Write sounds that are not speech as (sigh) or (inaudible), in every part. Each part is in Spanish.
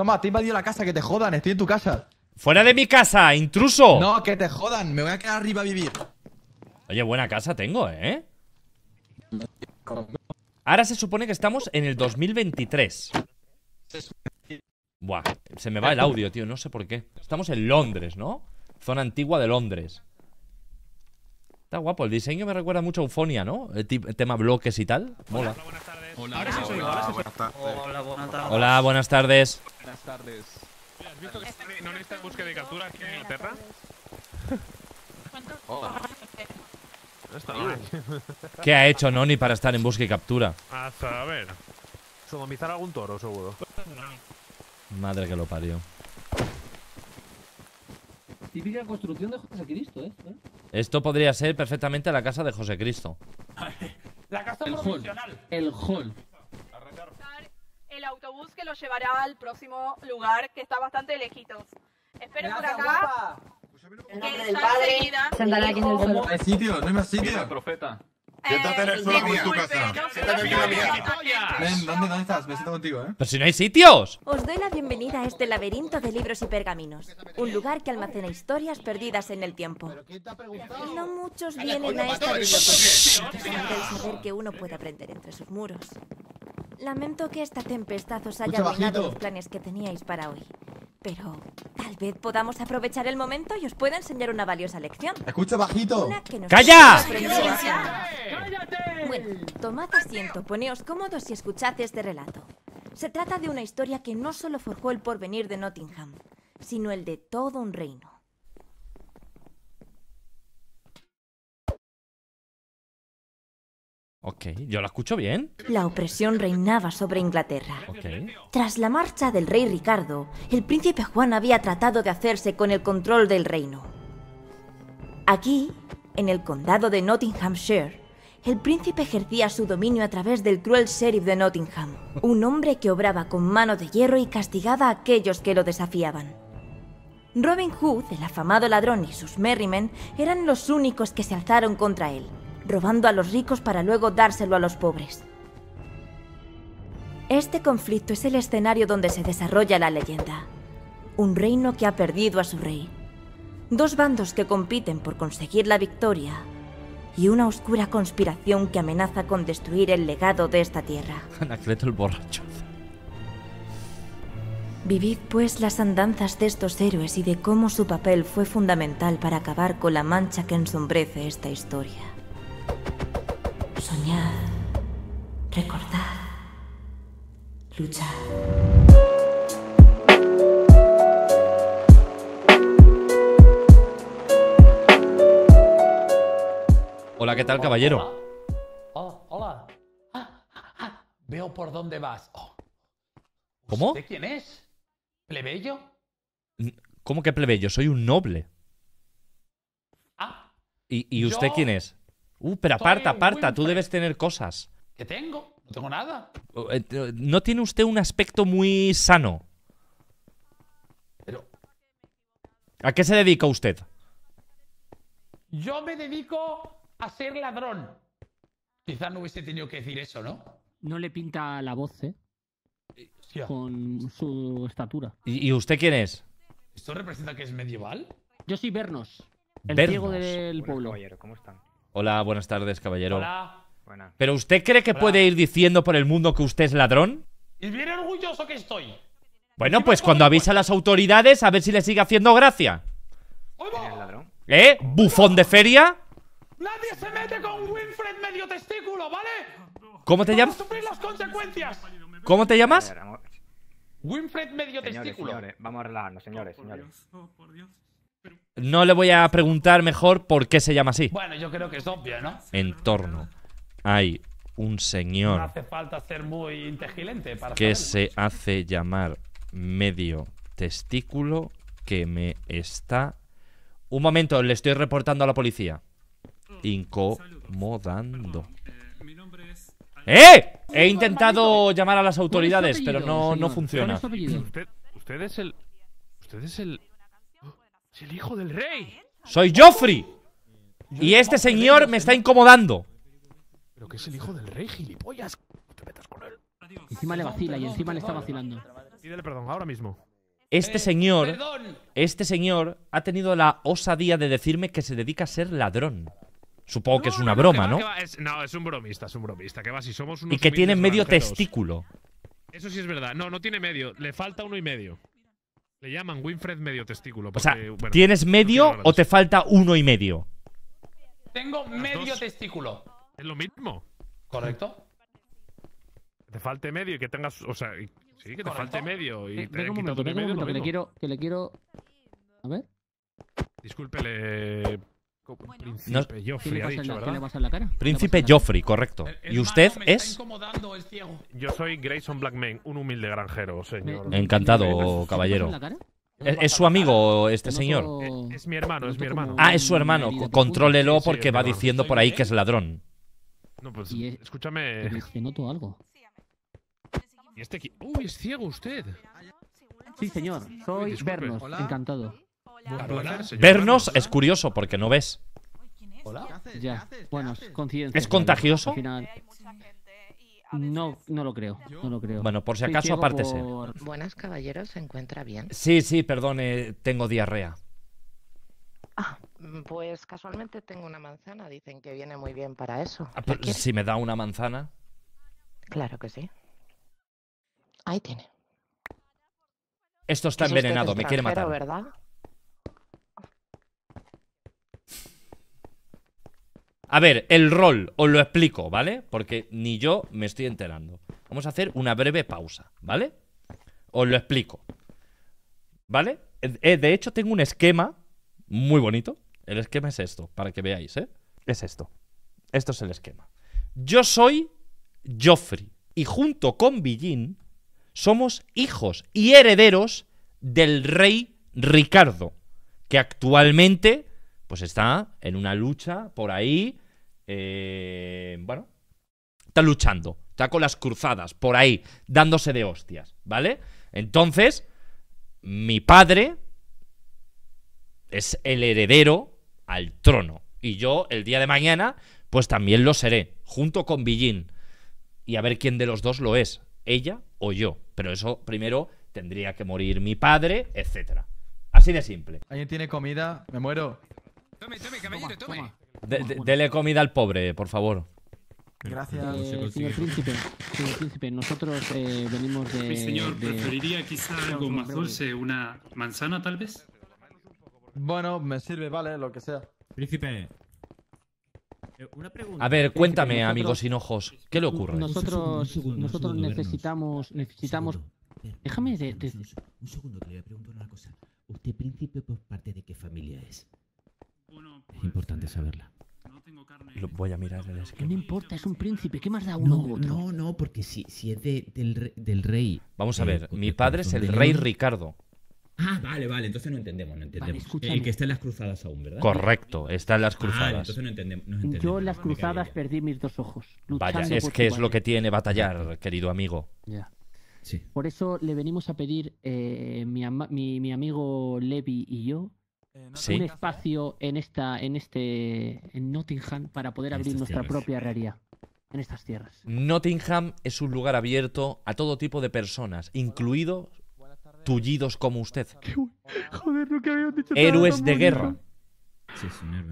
Toma, te he invadido la casa, que te jodan, estoy en tu casa. ¡Fuera de mi casa, intruso! No, que te jodan, me voy a quedar arriba a vivir. Oye, buena casa tengo, ¿eh? Ahora se supone que estamos en el 2023. Buah, se me va el audio, tío, no sé por qué. Estamos en Londres, ¿no? Zona antigua de Londres. Está guapo, el diseño me recuerda mucho a Eufonia, ¿no? El, tema bloques y tal. Mola. Hola, buenas tardes. Hola, buenas tardes. Hola, buenas tardes. buenas tardes. ¿Has visto que no en búsqueda de captura aquí en Inglaterra? (laughs) Hola. (laughs) ¿Qué ha hecho Noni para estar en búsqueda y captura? A saber. Sodomizar algún toro, seguro. Pues Madre que lo parió. Típica construcción de José Cristo, ¿eh? Esto podría ser perfectamente la casa de José Cristo. (laughs) la casa el profesional. Hall. El hall. El autobús que los llevará al próximo lugar, que está bastante lejitos. Espero por acá. Guapa. Que pues ya padre, aquí en el suelo. No hay sitio, no hay más sitio. profeta. Eh, tu casa. ¿dónde, estás? Me siento contigo, ¿eh? Pero si no hay sitios. Os doy la bienvenida a este laberinto de libros y pergaminos. Un lugar que almacena historias perdidas en el tiempo. No muchos vienen a esta el saber que uno puede aprender entre sus muros. Lamento que esta tempestad os haya arruinado los planes que teníais para hoy. Pero tal vez podamos aprovechar el momento y os pueda enseñar una valiosa lección. Escucha bajito. ¡Calla! Bueno, tomad asiento, poneos cómodos y escuchad este relato. Se trata de una historia que no solo forjó el porvenir de Nottingham, sino el de todo un reino. Ok, yo la escucho bien. La opresión reinaba sobre Inglaterra. Tras la marcha del rey Ricardo, el príncipe Juan había tratado de hacerse con el control del reino. Aquí, en el condado de Nottinghamshire, el príncipe ejercía su dominio a través del cruel sheriff de Nottingham, un hombre que obraba con mano de hierro y castigaba a aquellos que lo desafiaban. Robin Hood, el afamado ladrón y sus merrymen eran los únicos que se alzaron contra él robando a los ricos para luego dárselo a los pobres. Este conflicto es el escenario donde se desarrolla la leyenda. Un reino que ha perdido a su rey. Dos bandos que compiten por conseguir la victoria. Y una oscura conspiración que amenaza con destruir el legado de esta tierra. (laughs) Anacleto el borracho. Vivid pues las andanzas de estos héroes y de cómo su papel fue fundamental para acabar con la mancha que ensombrece esta historia. Soñar, recordar, luchar Hola, ¿qué tal, caballero? Hola. Oh, hola. Ah, ah, ah, veo por dónde vas. Oh. ¿Cómo? ¿De quién es? ¿Plebeyo? ¿Cómo que plebeyo? Soy un noble. ¿Y, usted quién es? Uh, pero aparta, aparta, tú debes tener cosas. ¿Qué tengo? No tengo nada. Oh, eh, no tiene usted un aspecto muy sano. ¿A qué se dedica usted? Yo me dedico a ser ladrón. Quizás no hubiese tenido que decir eso, ¿no? No le pinta la voz, ¿eh? Con su estatura. ¿Y, usted quién es? ¿Esto representa que es medieval? Yo soy Bernos, el del pueblo. ¿cómo están? Hola, buenas tardes, caballero. Hola. ¿Pero usted cree que puede ir diciendo por el mundo que usted es ladrón? Y bien orgulloso que estoy. Bueno, pues cuando avisa a las autoridades, a ver si le sigue haciendo gracia. ¿Eh? ¿Bufón de feria? Nadie se mete con Winfred medio ¿vale? ¿Cómo te llamas? las consecuencias. ¿Cómo te llamas? Winfred medio testículo. vamos a relajarnos, señores, señores. por Dios. No le voy a preguntar mejor por qué se llama así. Bueno, yo creo que es obvio, ¿no? En torno hay un señor. hace falta ser muy inteligente para Que se hace llamar medio testículo que me está. Un momento, le estoy reportando a la policía. Incomodando. ¡Eh! ¡Eh! He intentado llamar a las autoridades, pero no, funciona. ¿Usted, usted es el. Usted es el. Es el hijo del rey. Soy Joffrey. Y este señor me está incomodando. Pero que es el hijo del rey, gilipollas. Te metas con él. Encima le vacila y encima le está vacilando. Pídele perdón ahora mismo. Este eh, señor, este señor ha tenido la osadía de decirme que se dedica a ser ladrón. Supongo que es una broma, ¿no? no, es un bromista, es un bromista. ¿Qué va, si somos y que tiene medio testículo. Eso sí es verdad. No, no tiene medio. Le falta uno y medio. Le llaman Winfred medio testículo. o sea, ¿tienes medio o te falta uno y medio? Tengo medio testículo. Es lo mismo. Correcto. Que te falte medio y que tengas. O sea, sí, que te falte medio. Y eh, te un medio, que, le quiero, que le quiero. A ver. Disculpele. Príncipe Joffrey, ha Príncipe Joffrey, correcto. ¿Y usted es? Yo soy Grayson Blackman, un humilde granjero, señor. Encantado, caballero. ¿Es, su amigo este señor? Eh, es, mi hermano, es mi hermano. Ah, es su hermano. Contrólelo porque va diciendo por ahí que es ladrón. No, pues, escúchame. algo. Este ¡Uy, es ciego usted! Sí, señor. Soy Vernos. encantado. Vernos es curioso porque no ves. Bueno, es, contagioso? No, no lo creo, no creo. Bueno, por si acaso, apártese. Buenas, caballeros, ¿se encuentra bien? Sí, sí, perdone, eh, tengo diarrea. Ah, pues casualmente tengo una manzana, dicen que viene muy bien para eso. Ah, pues, si me da una manzana. Claro que sí. Ahí tiene. Esto está envenenado, me quiere matar. ¿verdad? A ver, el rol, os lo explico, ¿vale? Porque ni yo me estoy enterando. Vamos a hacer una breve pausa, ¿vale? Os lo explico. ¿Vale? Eh, eh, de hecho, tengo un esquema muy bonito. El esquema es esto, para que veáis, ¿eh? Es esto. Esto es el esquema. Yo soy Geoffrey y junto con Billin somos hijos y herederos del rey Ricardo, que actualmente pues está en una lucha por ahí, eh, bueno, está luchando, está con las cruzadas, por ahí, dándose de hostias, ¿vale? Entonces, mi padre es el heredero al trono. Y yo el día de mañana, pues también lo seré, junto con Billín. Y a ver quién de los dos lo es, ella o yo. Pero eso primero tendría que morir mi padre, etc. Así de simple. ¿Alguien tiene comida? Me muero. Tome, tome, dele comida al pobre, por favor. Gracias, señor príncipe. Señor príncipe, nosotros eh, venimos de. Mi señor, preferiría quizá algo más dulce, una manzana tal vez. Bueno, me sirve, vale, lo que sea. Príncipe. Eh, una pregunta. A ver, cuéntame, amigos amigo sin ojos, ¿qué le ocurre? Nosotros, nosotros necesitamos, necesitamos. Déjame de, Un segundo, te voy a preguntar una cosa. ¿Usted príncipe por parte de qué familia es? es pues, importante eh, saberla. Lo voy a mirar en No importa? Es un príncipe. ¿Qué más da uno? No, no, no, porque si, si es de, del, del, rey. Vamos a eh, ver, mi padre es el rey Ricardo. Ah, vale, vale, entonces no entendemos, no entendemos. el que está en las cruzadas aún, ¿verdad? Correcto, está en las ah, cruzadas. entonces no entendemos, no entendemos, Yo en las cruzadas perdí mis dos ojos. Vaya, es que es lo que tiene batallar, querido amigo. Ya. Sí. Por eso le venimos a pedir, eh, mi, mi amigo Levi y yo, eh, un ¿eh? espacio en esta, en este, en Nottingham para poder abrir nuestra propia herrería en estas tierras. Nottingham es un lugar abierto a todo tipo de personas, incluidos tullidos como usted. Héroes de guerra.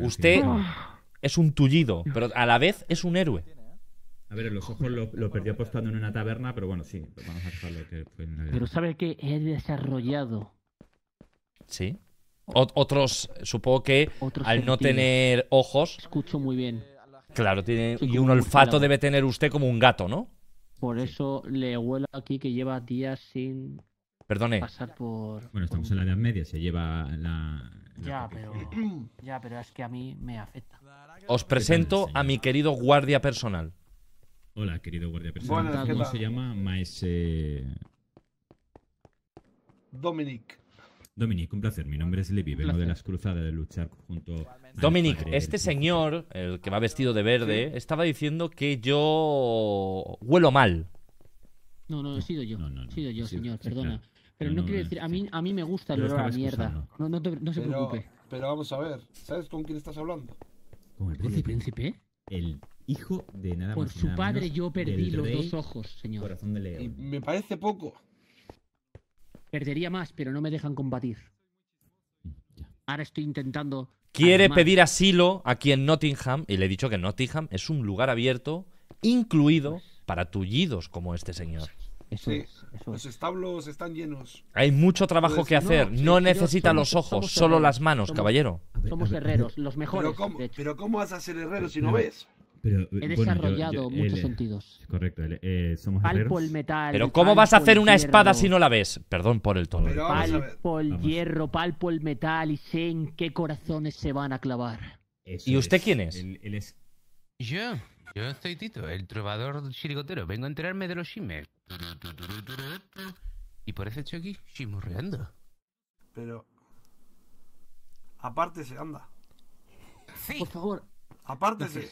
usted es un tullido, pero a la vez es un héroe. ¿eh? A ver, los ojos lo, perdió apostando en una taberna, pero bueno, sí, Pero sabe que he desarrollado. Sí otros, supongo que al no tener ojos. Escucho muy bien. Claro, tiene, y un olfato debe tener usted como un gato, ¿no? Por eso le huelo aquí que lleva días sin Perdone. Bueno, estamos en la Edad Media, se lleva la. ya, pero, (clears throat) ya, pero es que a mí me afecta. Os presento a mi querido guardia personal. Hola, querido guardia personal. ¿Cómo se llama? Maese. Dominic. Dominic, un placer. Mi nombre es Levi, vengo de las cruzadas de luchar junto Dominic, este señor, el que va vestido de verde, estaba diciendo que yo huelo mal. No, no, he sido yo. He sido yo, señor, perdona. Pero no, quiere decir, a mí, a mí me gusta el olor a la mierda. No, se preocupe. Pero vamos a ver, ¿sabes con quién estás hablando? ¿Con el príncipe? El hijo de nada Por su padre yo perdí los dos ojos, señor. Corazón de Y me parece poco. Perdería más, pero no me dejan combatir. Ahora estoy intentando. Quiere pedir asilo aquí en Nottingham y le he dicho que Nottingham es un lugar abierto, incluido pues para tullidos como este señor. sí, los establos están llenos. Hay mucho trabajo pues que hacer. No, necesitan necesita los ojos, solo las manos, caballero. Somos herreros, los mejores. Pero cómo, pero ¿cómo vas a ser herrero si no ves? Eh, He desarrollado muchos sentidos. Eh, correcto, Palpo el eh, metal. Pero ¿cómo vas a hacer una espada si no la ves? Perdón por el tono. Palpo el hierro, palpo el metal y sé en qué corazones se van a clavar. ¿Y usted quién es? Yo, yo soy Tito, el trovador chirigotero. Vengo a enterarme de los Jiménez. Y por ese estoy aquí Pero... Apártese, anda. Sí. Por favor. Apártese.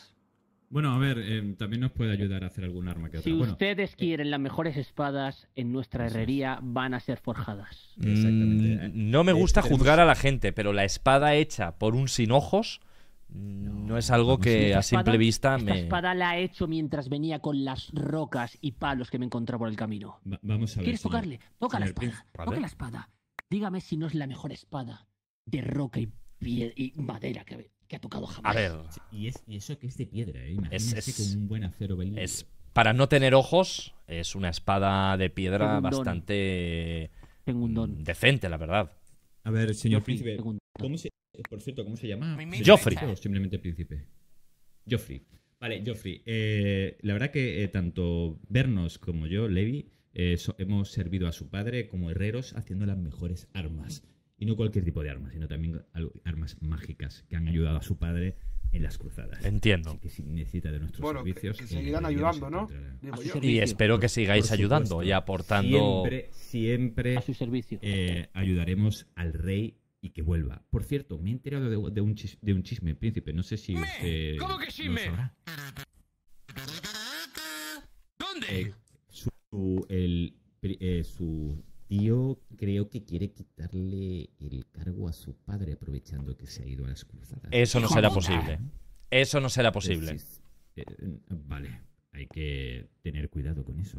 Bueno, a ver, em, también nos puede ayudar a hacer algún arma que Si ustedes eh, quieren las mejores espadas en nuestra herrería, van a ser forjadas. Mm, Exactamente. Eh. No me eh, gusta juzgar a la gente, pero la espada hecha por un sin ojos mm, no, es algo que a simple vista me. Esta espada la he hecho mientras venía con las rocas y palos que me encontraba por el camino. vamos a ver. ¿Quieres tocarle? Toca la espada. Toca la espada. Dígame si no es la mejor espada de roca y, y madera que, que ha tocado jamás. A ver. Y, eso que es de piedra, ¿eh? Imagínate es, un buen acero para no tener ojos, es una espada de piedra bastante. Mm, decente, la verdad. A ver, señor príncipe. ¿cómo se, por cierto, ¿cómo se llama? Joffrey. simplemente príncipe. Joffrey. Vale, Joffrey. Eh, la verdad que eh, tanto Vernos como yo, Levi, eh, hemos servido a su padre como herreros haciendo las mejores armas. Y no cualquier tipo de armas, sino también armas mágicas que han ayudado a su padre en las cruzadas. Entiendo. que si necesita de nuestros servicios. Eh, seguirán ayudando, ¿no? Y espero que sigáis ayudando y aportando. Siempre, siempre a su servicio. Eh, ayudaremos al rey y que vuelva. Por cierto, me he enterado de, un, chisme, príncipe. No sé si. ¿Cómo que chisme? ¿Dónde? Eh, su, el, su tío creo que quiere quitarle el cargo a su padre aprovechando que se ha ido a las cruzadas. ¿eh? Eso no será posible. Eso no será posible. vale, hay que tener cuidado con eso.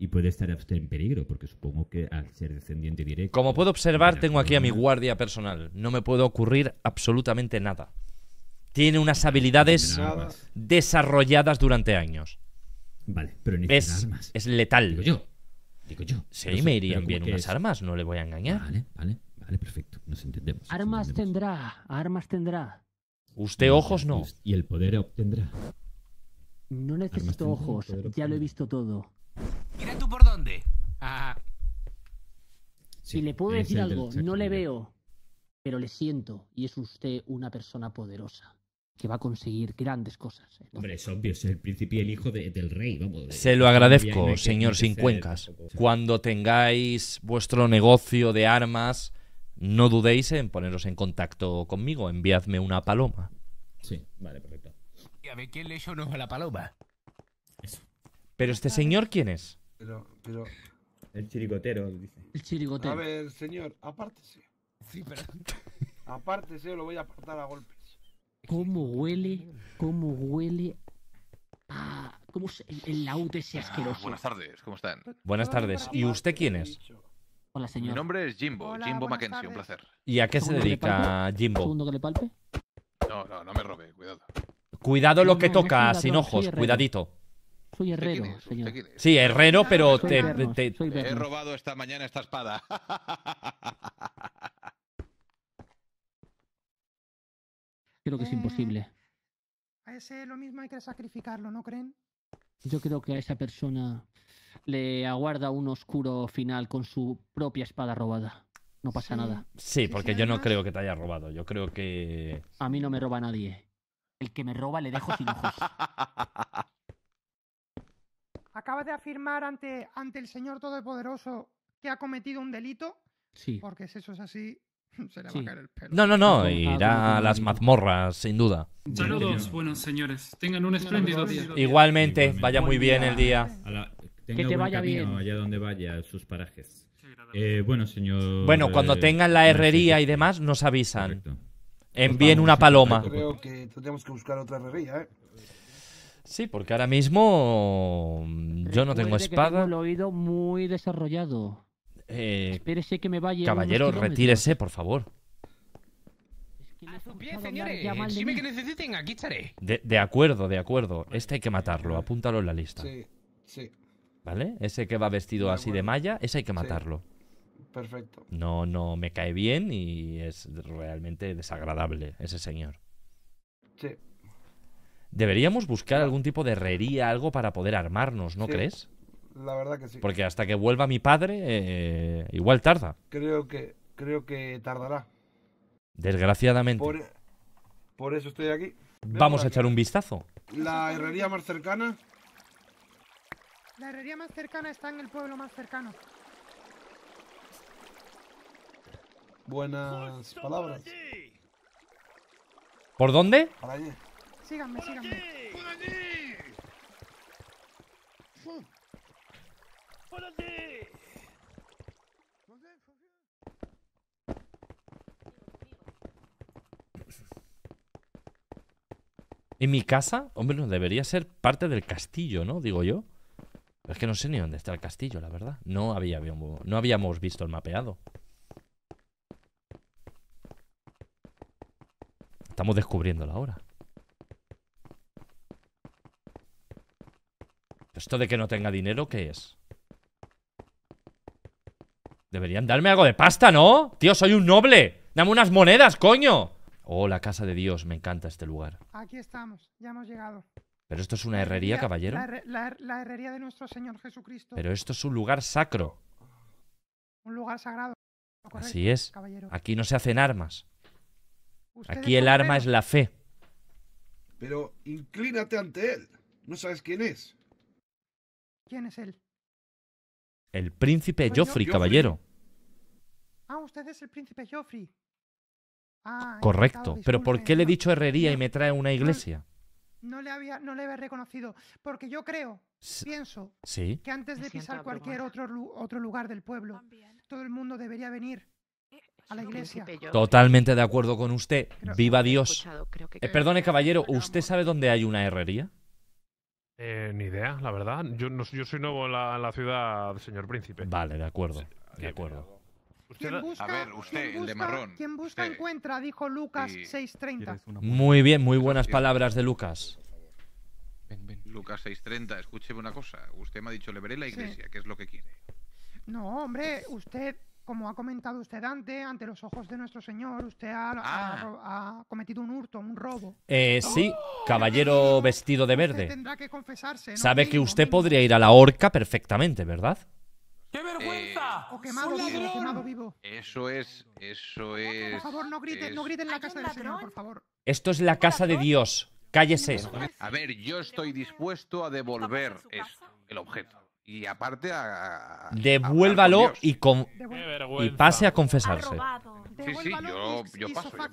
Y puede estar usted en peligro, porque supongo que al ser descendiente directo... Como puedo observar, tengo aquí a mi guardia personal. No me puede ocurrir absolutamente nada. Tiene unas habilidades desarrolladas durante años. Vale, pero necesita es, armas. Es letal. yo. Sí, me irían bien unas armas, no le voy a engañar. Vale, vale, vale, perfecto. Nos entendemos. Armas tendrá, armas tendrá. Usted ojos no. Pues, y el poder obtendrá. No necesito ojos, ya lo he visto todo. Mira tú por dónde. Ah. si le puedo decir algo, no le veo, pero le siento y es usted una persona poderosa que va a conseguir grandes cosas. Hombre, es obvio, es el príncipe y el hijo del rey, se lo agradezco, señor Sin Cuencas. Cuando tengáis vuestro negocio de armas, no dudéis en poneros en contacto conmigo, enviadme una paloma. Sí, vale, perfecto. Y a ver quién le echó a la paloma. Pero este señor, ¿quién es? El chirigotero, dice. El chirigotero. A ver, señor, apártese. Sí, pero... apártese, lo voy a apartar a golpe cómo huele, cómo huele ¿Cómo es el, laude ese ah, asqueroso? buenas tardes, ¿cómo están? Buenas tardes. ¿Y usted quién es? Hola, señor. Mi nombre es Jimbo, Jimbo Mackenzie, un placer. ¿Y a qué se dedica Jimbo? ¿Segundo que le palpe? No, no, no me robe, cuidado. Cuidado lo que toca, sin ojos, cuidadito. Soy herrero, señor. Sí, herrero, pero te... He robado esta mañana esta espada. (laughs) creo que es eh, imposible. A ese lo mismo hay que sacrificarlo, ¿no creen? Yo creo que a esa persona le aguarda un oscuro final con su propia espada robada. No pasa nada. Sí, porque yo no creo que te haya robado. Yo creo que. A mí no me roba nadie. El que me roba le dejo sin ojos. (laughs) Acabas de afirmar ante, ante el Señor Todopoderoso que ha cometido un delito. Sí. Porque si eso es así, (laughs) Se le va a caer el pelo. No, no, no, irá a las mazmorras, sin duda. Saludos, buenos señores. Tengan un espléndido día. Igualmente, vaya muy bien el día. que te vaya bien. Allá donde vaya, sus parajes. Eh, bueno, señor. Bueno, cuando eh, tengan la herrería y demás, nos avisan. Correcto. Envíen una paloma. Creo que tenemos que buscar otra herrería, ¿eh? Sí, porque ahora mismo mm, yo no tengo espada. Tengo el oído muy desarrollado. Eh, que me vaya. Caballero, retírese, por favor. que necesiten, aquí estaré. De, acuerdo, de acuerdo. Este hay que matarlo, apúntalo en la lista. Sí, sí. ¿Vale? Ese que va vestido así de malla, ese hay que matarlo. Perfecto. No, no me cae bien y es realmente desagradable ese señor. Sí. Deberíamos buscar algún tipo de herrería, algo para poder armarnos, ¿no crees? la verdad que sí. Porque hasta que vuelva mi padre, eh, eh, igual tarda. Creo que, creo que tardará. Desgraciadamente. Por, eso estoy aquí. Vamos a echar un vistazo. ¿La herrería más cercana? La herrería más cercana está en el pueblo más cercano. Buenas palabras. ¿Por dónde? Por allí. Síganme, síganme. Por allí. ¿En mi casa? Hombre, no, debería ser parte del castillo, ¿no? Digo yo. es que no sé ni dónde está el castillo, la verdad. No, había, no habíamos visto el mapeado. Estamos descubriéndolo ahora. ¿Esto de que no tenga dinero qué es? Deberían darme algo de pasta, ¿no? Tío, soy un noble. Dame unas monedas, coño. Oh, la casa de Dios. Me encanta este lugar. Aquí estamos. Ya hemos llegado. Pero esto es una herrería, caballero. La, herrería de nuestro Señor Jesucristo. Pero esto es un lugar sacro. Un lugar sagrado. Así es. Aquí no se hacen armas. Aquí el arma es la fe. Pero inclínate ante él. No sabes quién es. ¿Quién es él? El príncipe Joffrey, caballero. Ah, usted es el príncipe Joffrey. Ah, Correcto. Pero ¿por qué le he dicho herrería y me trae una iglesia? No le, había, reconocido. Porque yo creo, pienso, que antes de pisar cualquier otro, otro lugar del pueblo, todo el mundo debería venir eh, eh, a la iglesia. Totalmente de acuerdo con usted. Viva Dios. Eh, perdone, caballero, ¿usted sabe dónde hay una herrería? Eh, ni idea, la verdad. Yo, no, yo soy nuevo en la, ciudad, señor príncipe. Vale, de acuerdo. de acuerdo. a ver, usted, el de marrón. Quien busca encuentra, dijo Lucas 630. Muy bien, muy buenas palabras de Lucas. Ven, Lucas 630, escúcheme una cosa. Usted me ha dicho le veré la iglesia, ¿Qué es lo que quiere. No, hombre, usted como ha comentado usted antes, ante los ojos de nuestro Señor, usted ha, ah. cometido un hurto, un robo. Eh, sí, ¡Oh! caballero vestido de verde. tendrá que confesarse. Sabe que usted podría ir a la horca perfectamente, ¿verdad? ¡Qué vergüenza! Eh, o quemado vivo, Eso es, eso es. Por favor, no griten, no griten en la casa del Señor, por favor. Esto es la casa de Dios. Cállese. A ver, yo estoy dispuesto a devolver esto, el objeto. Y aparte Devuélvalo y, pase a confesarse. Sí, sí, yo, paso, yo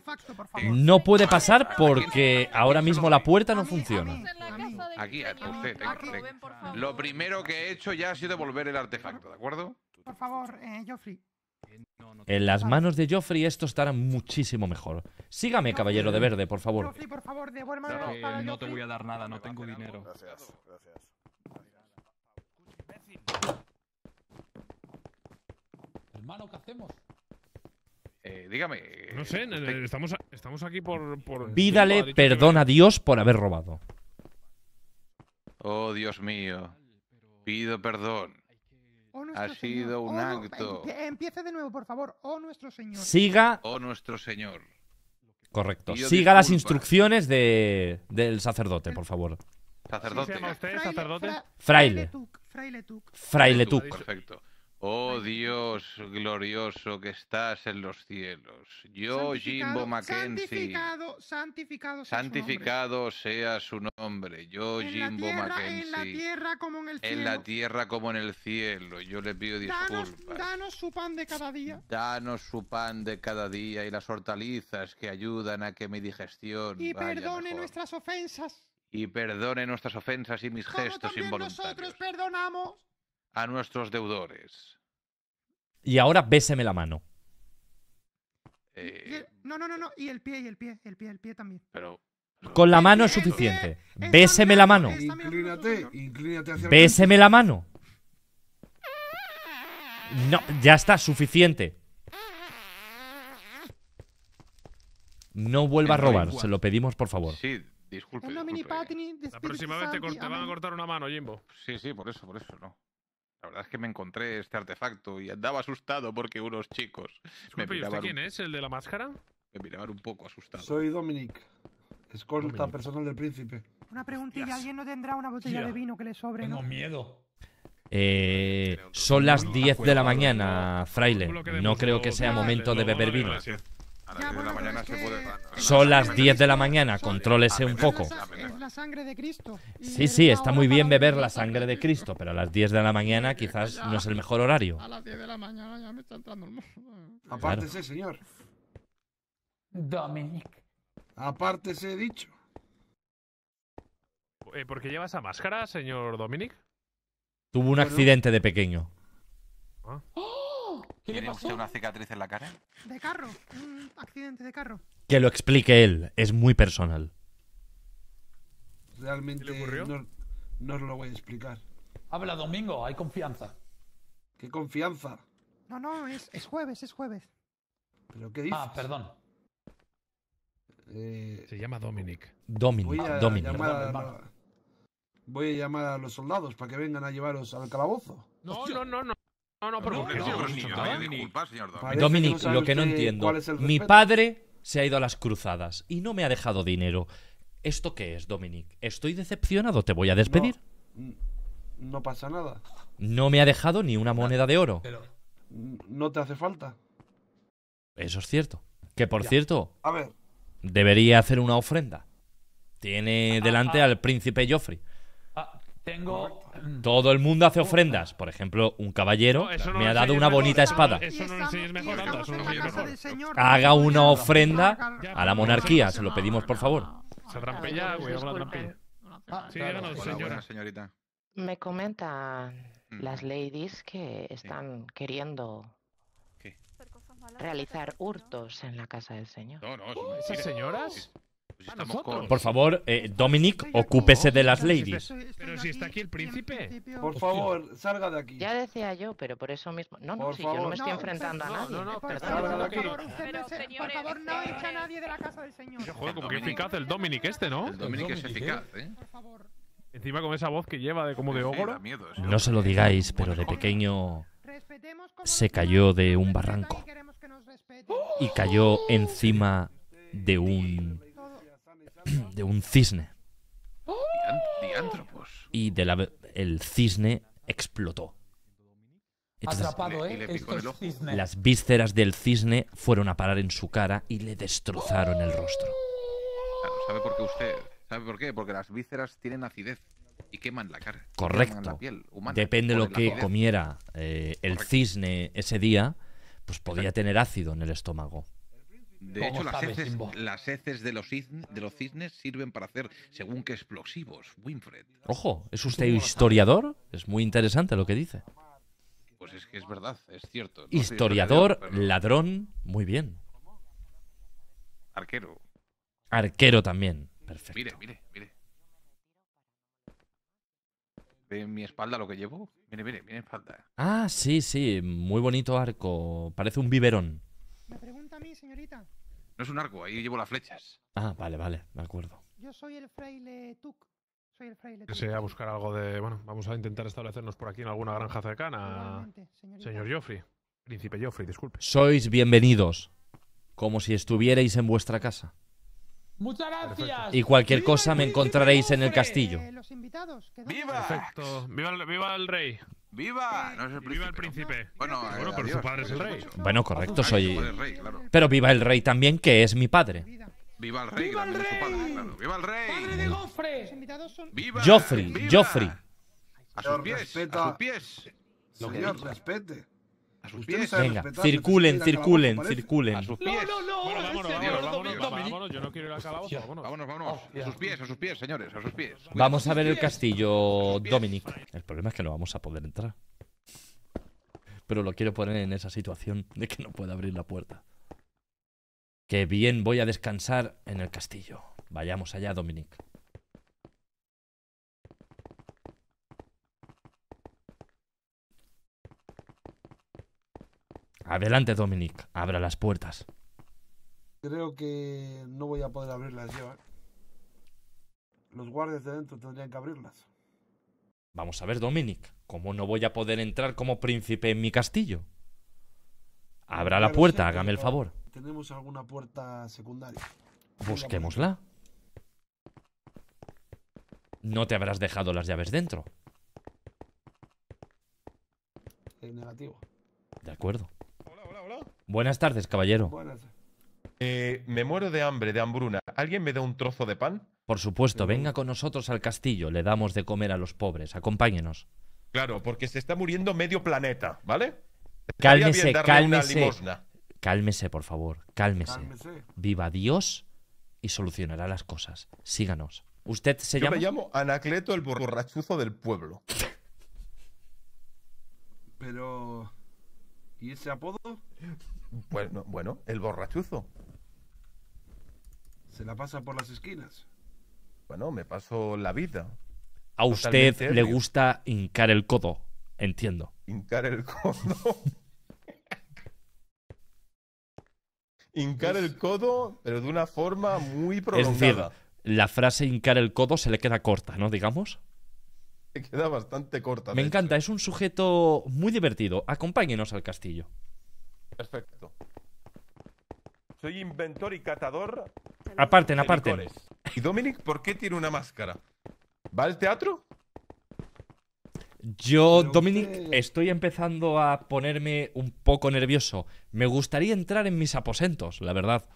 paso. No puede pasar porque ahora mismo la puerta no funciona. Aquí, usted, Lo primero que he hecho ya ha sido devolver el artefacto, ¿de acuerdo? Por favor, eh, En las manos de Joffrey esto estará muchísimo mejor. Sígame, caballero de verde, por favor. por favor, no, eh, no te voy a dar nada, no tengo dinero. Gracias, gracias. Hermano, ¿qué hacemos? Eh, dígame. No sé, eh, estamos, estamos aquí por. por... perdón a Dios por haber robado. Oh, Dios mío. Pido perdón. Oh, ha sido un oh, acto. Em, eh, empiece de nuevo, por favor. Oh, nuestro Señor. Siga. Oh, nuestro Señor. Correcto. Siga las instrucciones de, del sacerdote, por favor. Sacerdote. usted, sacerdote? Fraile. Fraile Tuc. Fraile Perfecto. Oh Dios glorioso que estás en los cielos. Yo, Jimbo Mackenzie. Santificado, santificado, sea, santificado su sea su nombre. Yo, Jimbo Mackenzie. En la tierra como en el cielo. En la tierra como en el cielo. Yo le pido disculpas. Danos, su pan de cada día. Danos su pan de cada día y las hortalizas que ayudan a que mi digestión. Y perdone nuestras ofensas y perdone nuestras ofensas y mis gestos involuntarios. Nosotros perdonamos a nuestros deudores. Y ahora béseme la mano. no, no, no, no. Y el pie, y el pie, el pie, el pie también. Pero. Con la mano es suficiente. béseme la mano. Inclínate, inclínate hacia Béseme la mano. No, ya está, suficiente. No vuelva a robar, se lo pedimos por favor. Sí, Disculpe. La próxima vez te, van a cortar una mano, Jimbo. Sí, sí, por eso, por eso, no. La verdad es que me encontré este artefacto y andaba asustado porque unos chicos. ¿y usted quién es? ¿El de la máscara? me miraban un poco asustado. Soy Dominic, escolta personal del príncipe. Una preguntilla, ¿alguien no tendrá una botella de vino que le sobre? Tengo miedo. Eh, son las 10 de la mañana, fraile. No creo que sea momento de beber vino. A son las 10 de la mañana, contrólese un poco. Sí, sí, está muy bien beber la sangre de Cristo, pero a las 10 de la mañana quizás no es el mejor horario. A las 10 de la mañana ya me está entrando el Apártese, señor. Dominic. Apártese, he dicho. Eh, ¿Por qué lleva esa máscara, señor Dominic? Tuvo un accidente de pequeño. ¿Ah? ¡Oh! ¿Tiene usted una cicatriz en la cara? De carro, un accidente de carro. Que lo explique él, es muy personal. Realmente No, os lo voy a explicar. Habla domingo, hay confianza. ¿Qué confianza? No, no, es, jueves, es jueves. ¿Pero qué dices? Ah, perdón. Eh, Se llama Dominic. Dominic, voy a Llamar voy a llamar a los soldados para que vengan a llevaros al calabozo. No, no, no, no, no, no, pero no, Dominic. lo que no entiendo. Mi padre se ha ido a las cruzadas y no me ha dejado dinero. ¿Esto qué es, Dominic? Estoy decepcionado, te voy a despedir. No, pasa nada. No me ha dejado ni una moneda de oro. Pero... No te hace falta. Eso es cierto. Que por cierto, a ver. debería hacer una ofrenda. Tiene ah, delante ah. al príncipe Joffrey. Ah, tengo todo el mundo hace ofrendas. Por ejemplo, un caballero me ha dado una bonita espada. Haga una ofrenda a la monarquía, se lo pedimos por favor. Ah, me comentan mm. las ladies que están queriendo realizar hurtos en la casa del señor. No, no, señoras. Pues por favor, eh, Dominic, ocúpese de las ladies. Pero si está aquí el príncipe. Por favor, salga de aquí. Ya decía yo, pero por eso mismo. No, no, si yo no me estoy enfrentando a nadie. No, no, salga de aquí. por favor, no echa a nadie de la casa del señor. joder, como que eficaz el Dominic este, ¿no? El Dominic es ¿eh? eficaz, ¿eh? Encima con esa voz que lleva de como de ogro. No se lo digáis, pero de pequeño se cayó de un barranco y cayó encima de un de un cisne. Y de el cisne explotó. Atrapado, ¿eh? Le, las vísceras del cisne fueron a parar en su cara y le destrozaron el rostro. ¿sabe por qué usted? ¿Sabe por qué? Porque las vísceras tienen acidez y queman la cara. Correcto. Depende de lo que comiera eh, el cisne ese día, pues podía tener ácido en el estómago. De hecho, las heces, de, los cisnes, sirven para hacer según que, explosivos, Winfred. Ojo, ¿es usted historiador? Es muy interesante lo que dice. Pues es que es verdad, es cierto. historiador, ladrón, muy bien. Arquero. Arquero también, perfecto. Mire, mire, mire. ¿Ve mi espalda lo que llevo? Mire, mire, mire espalda. Ah, sí, sí, muy bonito arco. Parece un biberón. ¿Me pregunta a mí, señorita? No es un arco, ahí llevo las flechas. Ah, vale, vale, me acuerdo. Yo soy el fraile Tuk. Soy el fraile buscar algo de. Bueno, vamos a intentar establecernos por aquí en alguna granja cercana. Señor Joffrey. Príncipe Joffrey, disculpe. Sois bienvenidos. Como si estuvierais en vuestra casa. Muchas gracias. Y cualquier cosa me encontraréis en el castillo. Eh, Perfecto. viva el rey. ¡Viva! No es el príncipe. ¡Viva el príncipe! Bueno, eh, pero su padre es el rey. Bueno, correcto, soy. Pero viva el rey también, que es mi padre. Viva el rey, ¡Viva el rey! padre, claro. ¡Viva el rey! ¡Padre de Gofre! Los invitados son. ¡Viva! Joffrey, Joffrey. A sus pies, a sus pies. Lo que respete. A sus pies. Venga, circulen, circulen, este. circulen. A sus pies. No, no, no. vámonos, vámonos, vámonos, vámonos, Yo no quiero ir al calabozo. Vámonos, vámonos. vámonos. Oh, a sus pies, a sus pies, señores, a sus pies. Vamos a ver el castillo, Dominic. El problema es que no vamos a poder entrar. Pero lo quiero poner en esa situación de que no pueda abrir la puerta. Que bien voy a descansar en el castillo. Vayamos allá, Dominic. Adelante, Dominic, abra las puertas. Creo que no voy a poder abrirlas yo. ¿eh? Los guardias de dentro tendrían que abrirlas. Vamos a ver, Dominic, ¿cómo no voy a poder entrar como príncipe en mi castillo? Abra la puerta, hágame el favor. Tenemos alguna puerta secundaria. Busquémosla. No te habrás dejado las llaves dentro. negativo. De acuerdo. Buenas tardes, caballero. Eh, me muero de hambre, de hambruna. ¿Alguien me da un trozo de pan? Por supuesto, venga con nosotros al castillo. Le damos de comer a los pobres. Acompáñenos. Claro, porque se está muriendo medio planeta, ¿vale? Cálmese, cálmese. Cálmese, por favor. Cálmese. Viva Dios y solucionará las cosas. Síganos. ¿Usted se llama? me llamo Anacleto el borrachuzo del pueblo. (laughs) Pero... ¿Y ese apodo? Bueno, bueno, el borrachuzo. ¿Se la pasa por las esquinas? Bueno, me paso la vida. A usted le gusta hincar el codo, entiendo. Hincar el codo. (laughs) hincar el codo, pero de una forma muy prolongada. Es decir, la frase hincar el codo se le queda corta, ¿no? Digamos. (laughs) queda bastante corta. Me encanta, es un sujeto muy divertido. Acompáñenos al castillo. Perfecto. Soy inventor y catador. Aparten, aparten. ¿Y Dominic por qué tiene una máscara? ¿Va al teatro? Yo, Dominic, estoy empezando a ponerme un poco nervioso. Me gustaría entrar en mis aposentos, la verdad.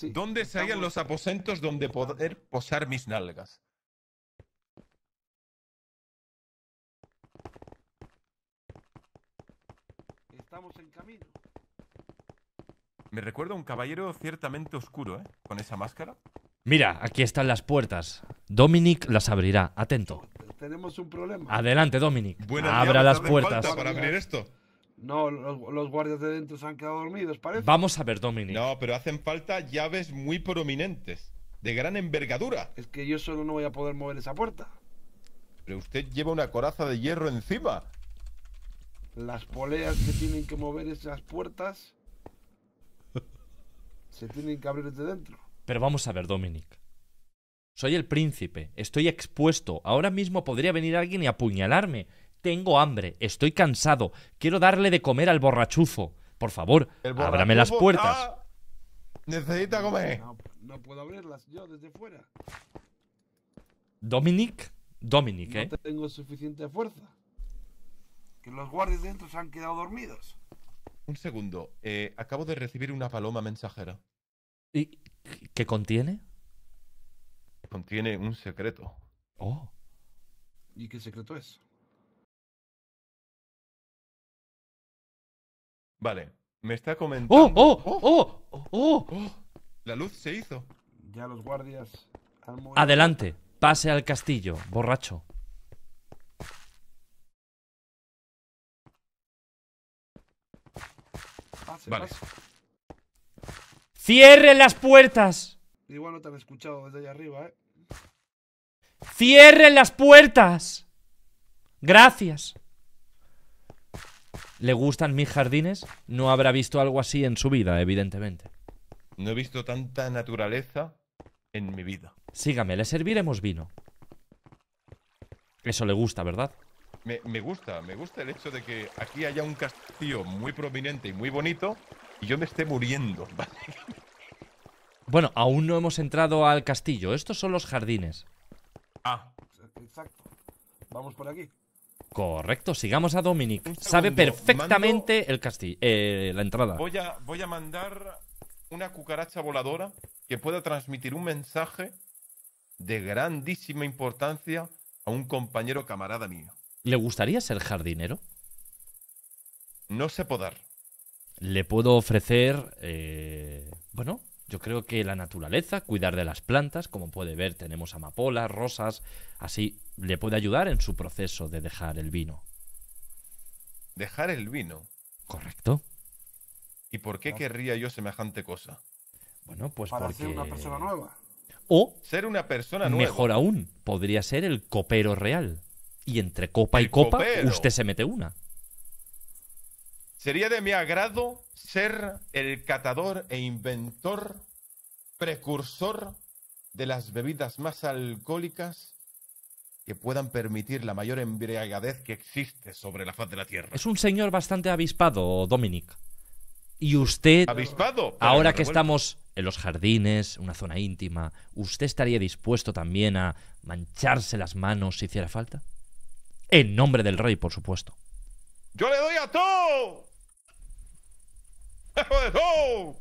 ¿Dónde se hallan los aposentos donde poder posar mis nalgas? estamos camino. Me recuerda a un caballero ciertamente oscuro, ¿eh? Con esa máscara. Mira, aquí están las puertas. Dominic las abrirá. Atento. Tenemos un problema. Adelante, Dominic. Buena Abra las puertas. Para esto. No, los, guardias de dentro se han quedado dormidos, parece. Vamos a ver, Dominic. No, pero hacen falta llaves muy prominentes, de gran envergadura. Es que yo solo no voy a poder mover esa puerta. Pero usted lleva una coraza de hierro encima las poleas que tienen que mover esas puertas (laughs) se tienen que abrir de dentro. Pero vamos a ver, Dominic. Soy el príncipe, estoy expuesto. Ahora mismo podría venir alguien y apuñalarme. Tengo hambre, estoy cansado, quiero darle de comer al borrachuzo. Por favor, ábrame las puertas. Ah, necesita comer. No, puedo abrirlas yo desde fuera. Dominic, Dominic, ¿eh? No tengo suficiente fuerza que los guardias dentro se han quedado dormidos. Un segundo, eh, acabo de recibir una paloma mensajera. ¿Y qué contiene? Contiene un secreto. Oh. ¿Y qué secreto es? Vale, me está comentando. ¡Oh, oh, oh, oh! oh, oh. ¡Oh! La luz se hizo. Ya los guardias han Adelante, pase al castillo, borracho. ¡Cierren las puertas! Igual no te han escuchado desde allá arriba, ¿eh? ¡Cierren las puertas! Gracias. ¿Le gustan mis jardines? No habrá visto algo así en su vida, evidentemente. No he visto tanta naturaleza en mi vida. Sígame, le serviremos vino. Eso le gusta, ¿verdad? me, gusta, me gusta el hecho de que aquí haya un castillo muy prominente y muy bonito y yo me esté muriendo, (laughs) Bueno, aún no hemos entrado al castillo. Estos son los jardines. Ah, exacto. Vamos por aquí. Correcto, sigamos a Dominic. Sabe perfectamente el castillo, eh, la entrada. Voy voy a mandar una cucaracha voladora que pueda transmitir un mensaje de grandísima importancia a un compañero camarada mío. ¿Le gustaría ser jardinero? No sé podar. Le puedo ofrecer, eh, bueno, yo creo que la naturaleza, cuidar de las plantas, como puede ver tenemos amapolas, rosas, así le puede ayudar en su proceso de dejar el vino. Dejar el vino. Correcto. ¿Y por qué querría yo semejante cosa? Bueno, pues Para ser una persona nueva. O ser una persona nueva. Mejor aún, podría ser el copero real y entre copa y copa usted se mete una. Sería de mi agrado ser el catador e inventor, precursor de las bebidas más alcohólicas que puedan permitir la mayor embriagadez que existe sobre la faz de la Tierra. Es un señor bastante avispado, Dominic. Y usted... Avispado. Ahora que estamos en los jardines, una zona íntima, ¿usted estaría dispuesto también a mancharse las manos si hiciera falta? en nombre del rey, por supuesto. Yo le doy a todo. ¡Hejo de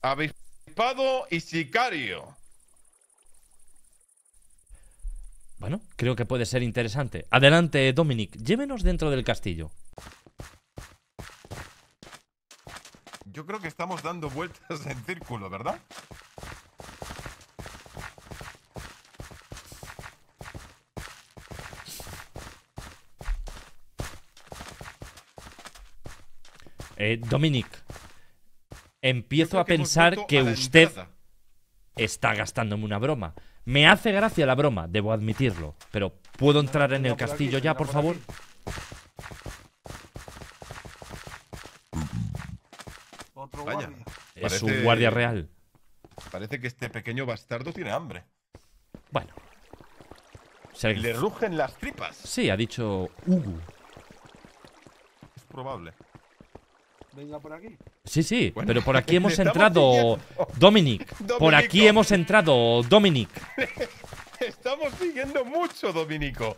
Avispado y sicario. Bueno, creo que puede ser interesante. Adelante, Dominic, llévenos dentro del castillo. Yo creo que estamos dando vueltas en círculo, ¿verdad? Eh, Dominic, empiezo a pensar que usted está gastándome una broma. Me hace gracia la broma, debo admitirlo. Pero ¿puedo entrar en el castillo ya, por favor? Es un guardia real. Parece que este pequeño bastardo tiene hambre. Bueno. Se... Le rugen las tripas. Sí, ha dicho Hugo. Es probable venga por aquí. Sí, sí, pero por (laughs) aquí hemos entrado Dominic. Por aquí hemos entrado Dominic. estamos siguiendo mucho, Dominico.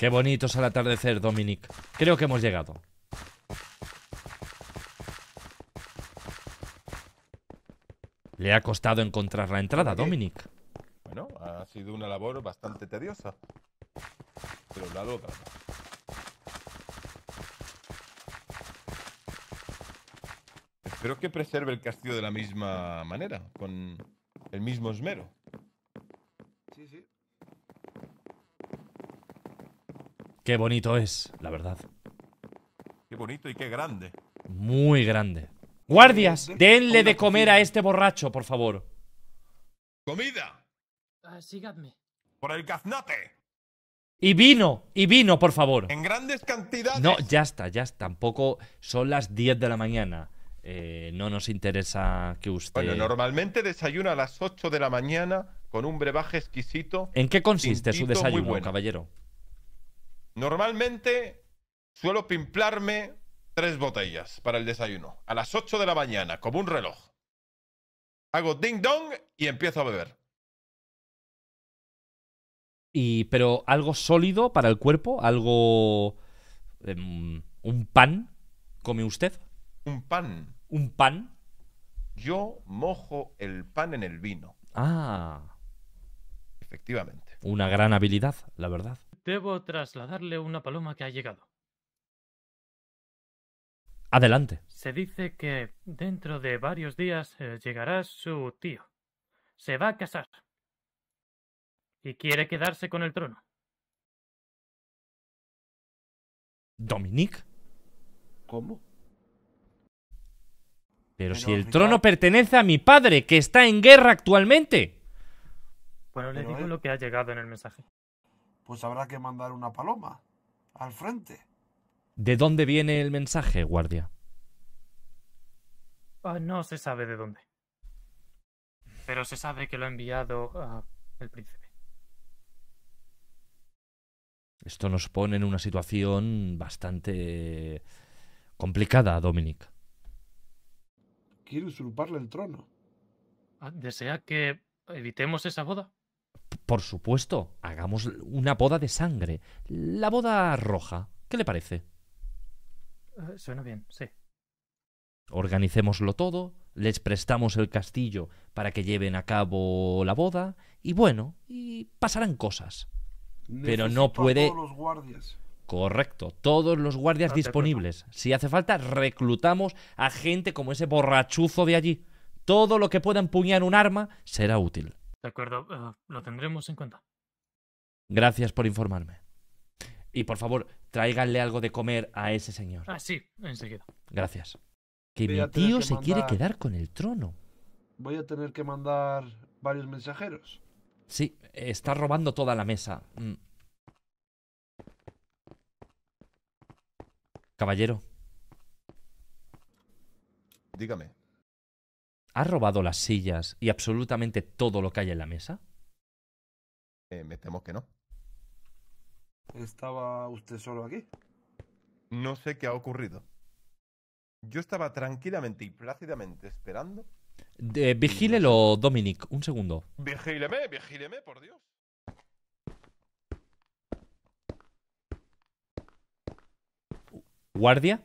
Qué bonitos al atardecer, Dominic. Creo que hemos llegado. Le ha costado encontrar la entrada, Dominic. Bueno, ha sido una labor bastante tediosa. Pero la logra. Espero que preserve el castillo de la misma manera, con el mismo esmero. Qué bonito es, la verdad. Qué bonito y qué grande. Muy grande. Guardias, denle de comer a este borracho, por favor. Comida. Ah, síganme. Por el gaznate! Y vino, y vino, por favor. En grandes cantidades. No, ya está, ya está. Tampoco son las 10 de la mañana. Eh, no nos interesa que usted. Bueno, normalmente desayuna a las 8 de la mañana con un brebaje exquisito. ¿En qué consiste su desayuno, caballero? Normalmente suelo pimplarme tres botellas para el desayuno, a las 8 de la mañana, como un reloj. Hago ding dong y empiezo a beber. Y, pero algo sólido para el cuerpo, algo... Em, ¿Un pan come usted? ¿Un pan? ¿Un pan? Yo mojo el pan en el vino. Ah. Efectivamente. Una gran habilidad, la verdad. Debo trasladarle una paloma que ha llegado. Adelante. Se dice que dentro de varios días eh, llegará su tío. Se va a casar. Y quiere quedarse con el trono. ¿Dominique? ¿Cómo? Pero, si el trono pertenece a mi padre, que está en guerra actualmente. Bueno, le digo lo que ha llegado en el mensaje pues habrá que mandar una paloma al frente. ¿De dónde viene el mensaje, guardia? Ah, no se sabe de dónde. Pero se sabe que lo ha enviado ah, el príncipe. Esto nos pone en una situación bastante complicada Dominic. Quiere usurparle el trono. Ah, ¿Desea que evitemos esa boda? Por supuesto, hagamos una boda de sangre. La boda roja. ¿Qué le parece? Eh, suena bien, sí. Organicémoslo todo, les prestamos el castillo para que lleven a cabo la boda y bueno, y pasarán cosas. Pero no puede... todos los guardias. Correcto, todos los guardias disponibles. Si hace falta, reclutamos a gente como ese borrachuzo de allí. Todo lo que pueda empuñar un arma será útil. De acuerdo, eh, lo tendremos en cuenta. Gracias por informarme. Y por favor, tráiganle algo de comer a ese señor. Ah, sí, enseguida. Gracias. Que mi tío se quiere quedar con el trono. Voy a tener que mandar varios mensajeros. Sí, está robando toda la mesa. Mm. Caballero. Dígame. ¿Ha robado las sillas y absolutamente todo lo que hay en la mesa? Eh, me temo que no. ¿Estaba usted solo aquí? No sé qué ha ocurrido. Yo estaba tranquilamente y plácidamente esperando. vigílelo, Dominic, un segundo. Vigíleme, vigíleme, por Dios. ¿Guardia?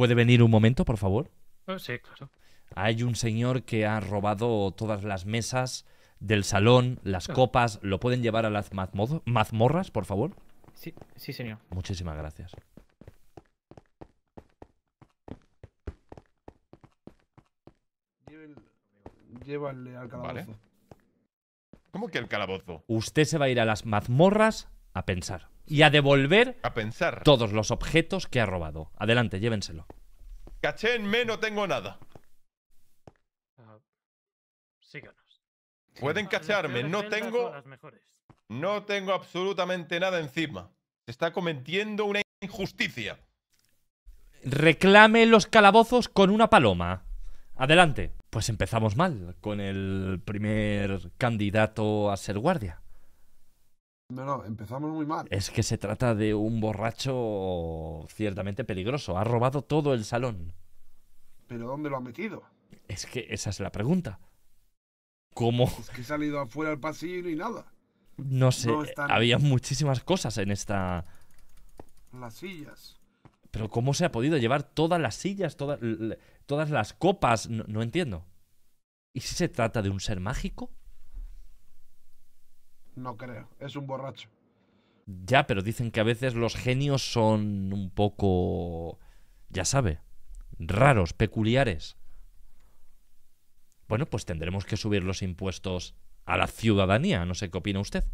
¿Puede venir un momento, por favor? Oh, sí, claro. Hay un señor que ha robado todas las mesas del salón, las ah. copas. ¿Lo pueden llevar a las mazmorras, por favor? Sí, sí, señor. Muchísimas gracias. Llévanle al calabozo. ¿Cómo que al calabozo? Usted se va a ir a las mazmorras a pensar y a devolver a pensar. todos los objetos que ha robado. Adelante, llévenselo. Caché en no tengo nada. síganos. Pueden cacharme, no tengo... No tengo absolutamente nada encima. Se está cometiendo una injusticia. Reclame los calabozos con una paloma. Adelante. Pues empezamos mal con el primer candidato a ser guardia. No, no, empezamos muy mal. Es que se trata de un borracho ciertamente peligroso. Ha robado todo el salón. ¿Pero dónde lo ha metido? Es que esa es la pregunta. ¿Cómo? Es que he salido afuera al pasillo y no nada. No sé, había muchísimas cosas en esta. Las sillas. Pero ¿cómo se ha podido llevar todas las sillas, todas, las copas? no entiendo. ¿Y si se trata de un ser mágico? No creo, es un borracho. Ya, pero dicen que a veces los genios son un poco, ya sabe, raros, peculiares. Bueno, pues tendremos que subir los impuestos a la ciudadanía, no sé qué opina usted.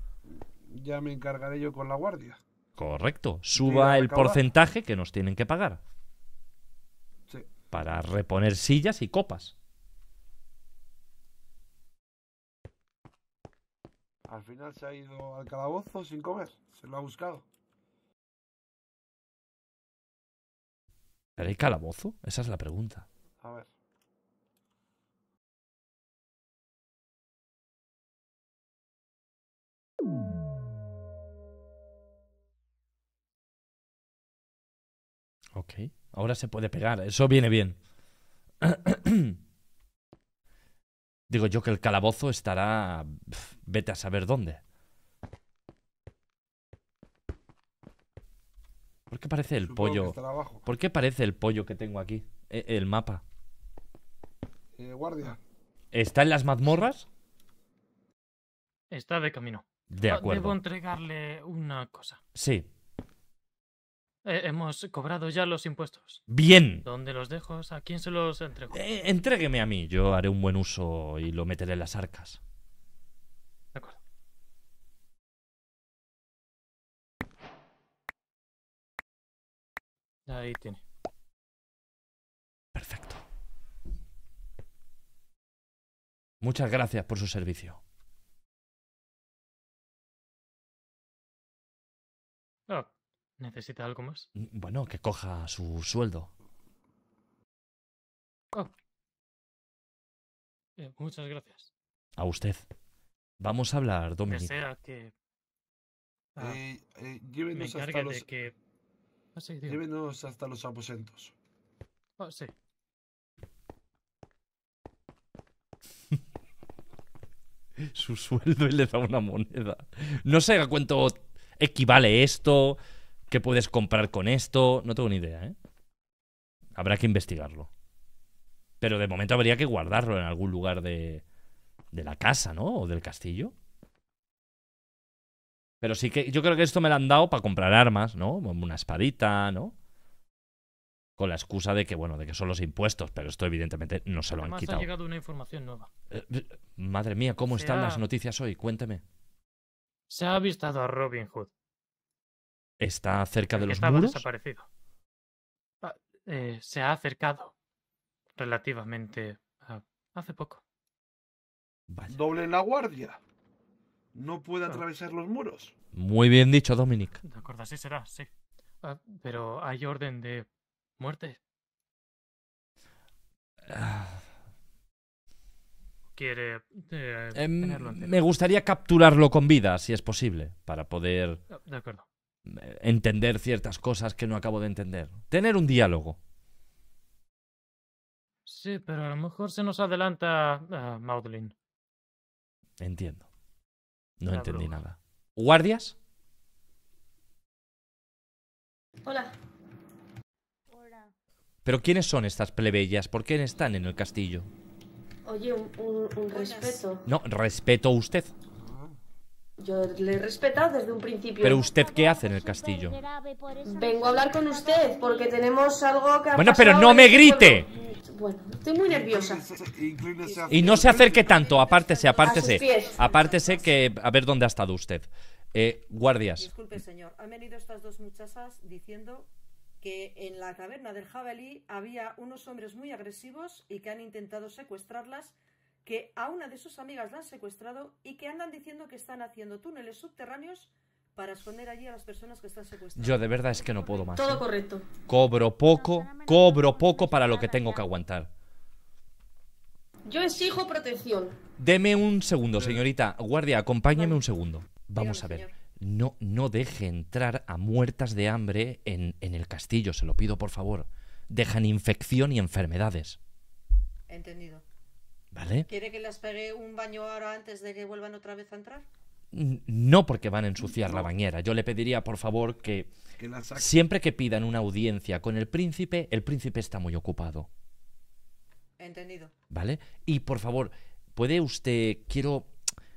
Ya me encargaré yo con la guardia. Correcto, suba el porcentaje que nos tienen que pagar. Sí. Para reponer sillas y copas. Al final se ha ido al calabozo sin comer. Se lo ha buscado. el calabozo? Esa es la pregunta. A ver. Ok. Ahora se puede pegar. Eso viene bien. (clears throat) (coughs) Digo yo que el calabozo estará... vete a saber dónde. ¿Por qué parece el pollo? ¿Por qué parece el pollo que tengo aquí? E, el mapa. Eh, guardia. ¿Está en las mazmorras? Está de camino. De ah, acuerdo. Debo entregarle una cosa. Sí, eh, hemos cobrado ya los impuestos. Bien. ¿Dónde los dejo? ¿A quién se los entrego? Eh, entrégueme a mí, yo haré un buen uso y lo meteré en las arcas. De acuerdo. Ahí tiene. Perfecto. Muchas gracias por su servicio. ¿Necesita algo más? Mm, bueno, que coja su sueldo. Oh. muchas gracias. A usted. Vamos a hablar, Dominic. Que ah, eh, eh, llévenos, hasta los... Ah, llévenos hasta los aposentos. Ah, sí. (laughs) su sueldo y le da una moneda. No sé a cuánto equivale esto. ¿Qué puedes comprar con esto? No tengo ni idea, ¿eh? Habrá que investigarlo. Pero de momento habría que guardarlo en algún lugar de, de la casa, ¿no? O del castillo. Pero sí que yo creo que esto me lo han dado para comprar armas, ¿no? Una espadita, ¿no? Con la excusa de que, bueno, de que son los impuestos, pero esto evidentemente no se lo han quitado. ha llegado una información nueva. Eh, eh, madre mía, ¿cómo están las noticias hoy? Cuénteme. Se ha avistado a Robin Hood. Está cerca de los estaba muros. desaparecido. Ah, eh, se ha acercado relativamente hace poco. Doble la guardia. No puede ah. atravesar los muros. Muy bien dicho, Dominic. De acuerdo, así será, sí. Ah, pero hay orden de muerte. Quiere eh, em, Me gustaría capturarlo con vida, si es posible, para poder. De acuerdo entender ciertas cosas que no acabo de entender. Tener un diálogo. Sí, pero a lo mejor se nos adelanta ah, Maudlin. Entiendo. No entendí nada. ¿Guardias? Hola. ¿Pero quiénes son estas plebeyas? ¿Por qué están en el castillo? Oye, un respeto. No, respeto usted. Yo le he respetado desde un principio. Pero usted qué hace en el castillo? Vengo a hablar con usted porque tenemos algo que... Bueno, pero no me grite. Bueno, estoy muy nerviosa. Y no se acerque tanto, apártese, apártese. Apártese que a ver dónde ha estado usted. Eh, guardias. Disculpe, señor. Han venido estas dos muchachas diciendo que en la caverna del jabalí había unos hombres muy agresivos y que han intentado secuestrarlas que a una de sus amigas la han secuestrado y que andan diciendo que están haciendo túneles subterráneos para esconder allí a las personas que están secuestradas. Yo de verdad es que no puedo más. Todo ¿eh? correcto. Cobro poco, cobro poco para lo que tengo que aguantar. Yo exijo protección. Deme un segundo, señorita. Guardia, acompáñeme un segundo. Vamos a ver. No, no deje entrar a muertas de hambre en el castillo, se lo pido por favor. Dejan infección y enfermedades. Entendido. ¿Quiere que las pegue un baño ahora antes de que vuelvan otra vez a entrar? No porque van a ensuciar la bañera. Yo le pediría, por favor, que, siempre que pidan una audiencia con el príncipe, el príncipe está muy ocupado. Entendido. ¿Vale? Y por favor, ¿puede usted, quiero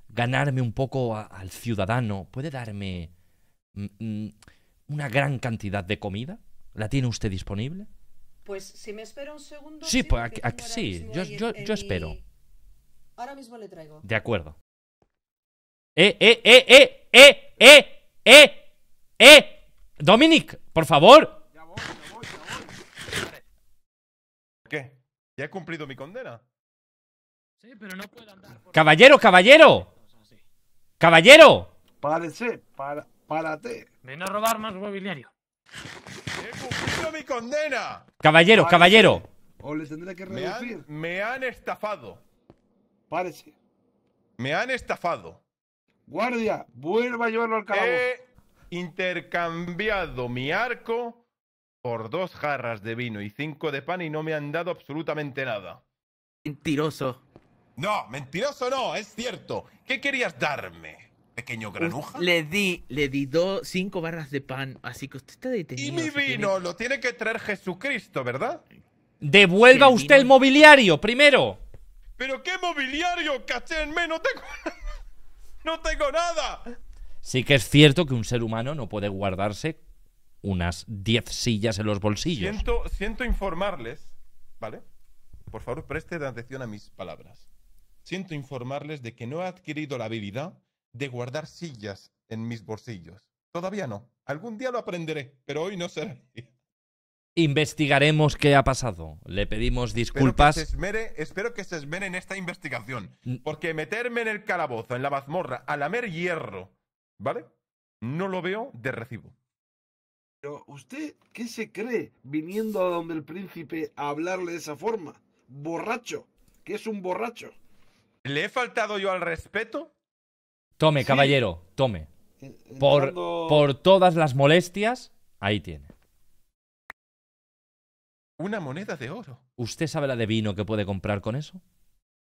ganarme un poco al ciudadano, ¿puede darme mm, mm, una gran cantidad de comida? ¿La tiene usted disponible? Pues si me espera un segundo. Sí, pues, yo, espero. Ahora mismo le traigo. De acuerdo. ¡Eh, eh, eh, eh, eh, eh, eh, eh! Dominic, por favor. Ya voy, ya voy, ya voy. ¿Qué? ¿Ya he cumplido mi condena? Sí, pero no puedo andar. Caballero, caballero. Caballero. Párese, párate. Ven a robar más mobiliario. ¡He cumplido mi condena! Caballero, caballero. O tendré que reducir. me han estafado. Párese. Me han estafado. Guardia, vuelva a llevarlo al calabozo. He intercambiado mi arco por dos jarras de vino y cinco de pan y no me han dado absolutamente nada. Mentiroso. No, mentiroso no, es cierto. ¿Qué querías darme, pequeño granuja? le di, le di dos, cinco barras de pan, así que usted está detenido. Y mi vino lo tiene que traer Jesucristo, ¿verdad? Devuelva usted el mobiliario primero. Pero qué mobiliario, ¡Caché no tengo (laughs) no tengo nada. Sí que es cierto que un ser humano no puede guardarse unas 10 sillas en los bolsillos. Siento, informarles, ¿vale? Por favor, presten atención a mis palabras. Siento informarles de que no he adquirido la habilidad de guardar sillas en mis bolsillos. Todavía no. Algún día lo aprenderé, pero hoy no será investigaremos qué ha pasado. Le pedimos disculpas. Espero que, se esmere, en esta investigación. Mm. Porque meterme en el calabozo, en la mazmorra, a lamer hierro, ¿vale? No lo veo de recibo. Pero usted, ¿qué se cree viniendo a donde el príncipe a hablarle de esa forma? Borracho, que es un borracho. ¿Le he faltado yo al respeto? Tome, caballero, tome. Por, por todas las molestias, ahí tiene. Una moneda de oro. ¿Usted sabe la de vino que puede comprar con eso?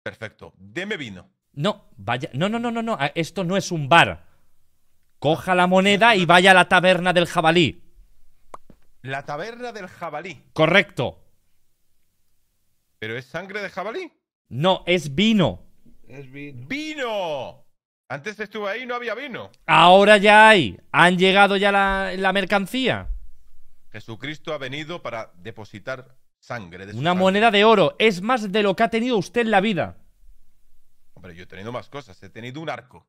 Perfecto. Deme vino. No, vaya. No, no, no, no, no. Ah, esto no es un bar. Coja la moneda y vaya a la taberna del jabalí. La taberna del jabalí. Correcto. ¿Pero es sangre de jabalí? No, es vino. Es vino. ¡Vino! Antes estuve ahí y no había vino. Ahora ya hay. Han llegado ya la mercancía. Jesucristo ha venido para depositar sangre. De Una moneda de oro es más de lo que ha tenido usted en la vida. Hombre, yo he tenido más cosas. He tenido un arco.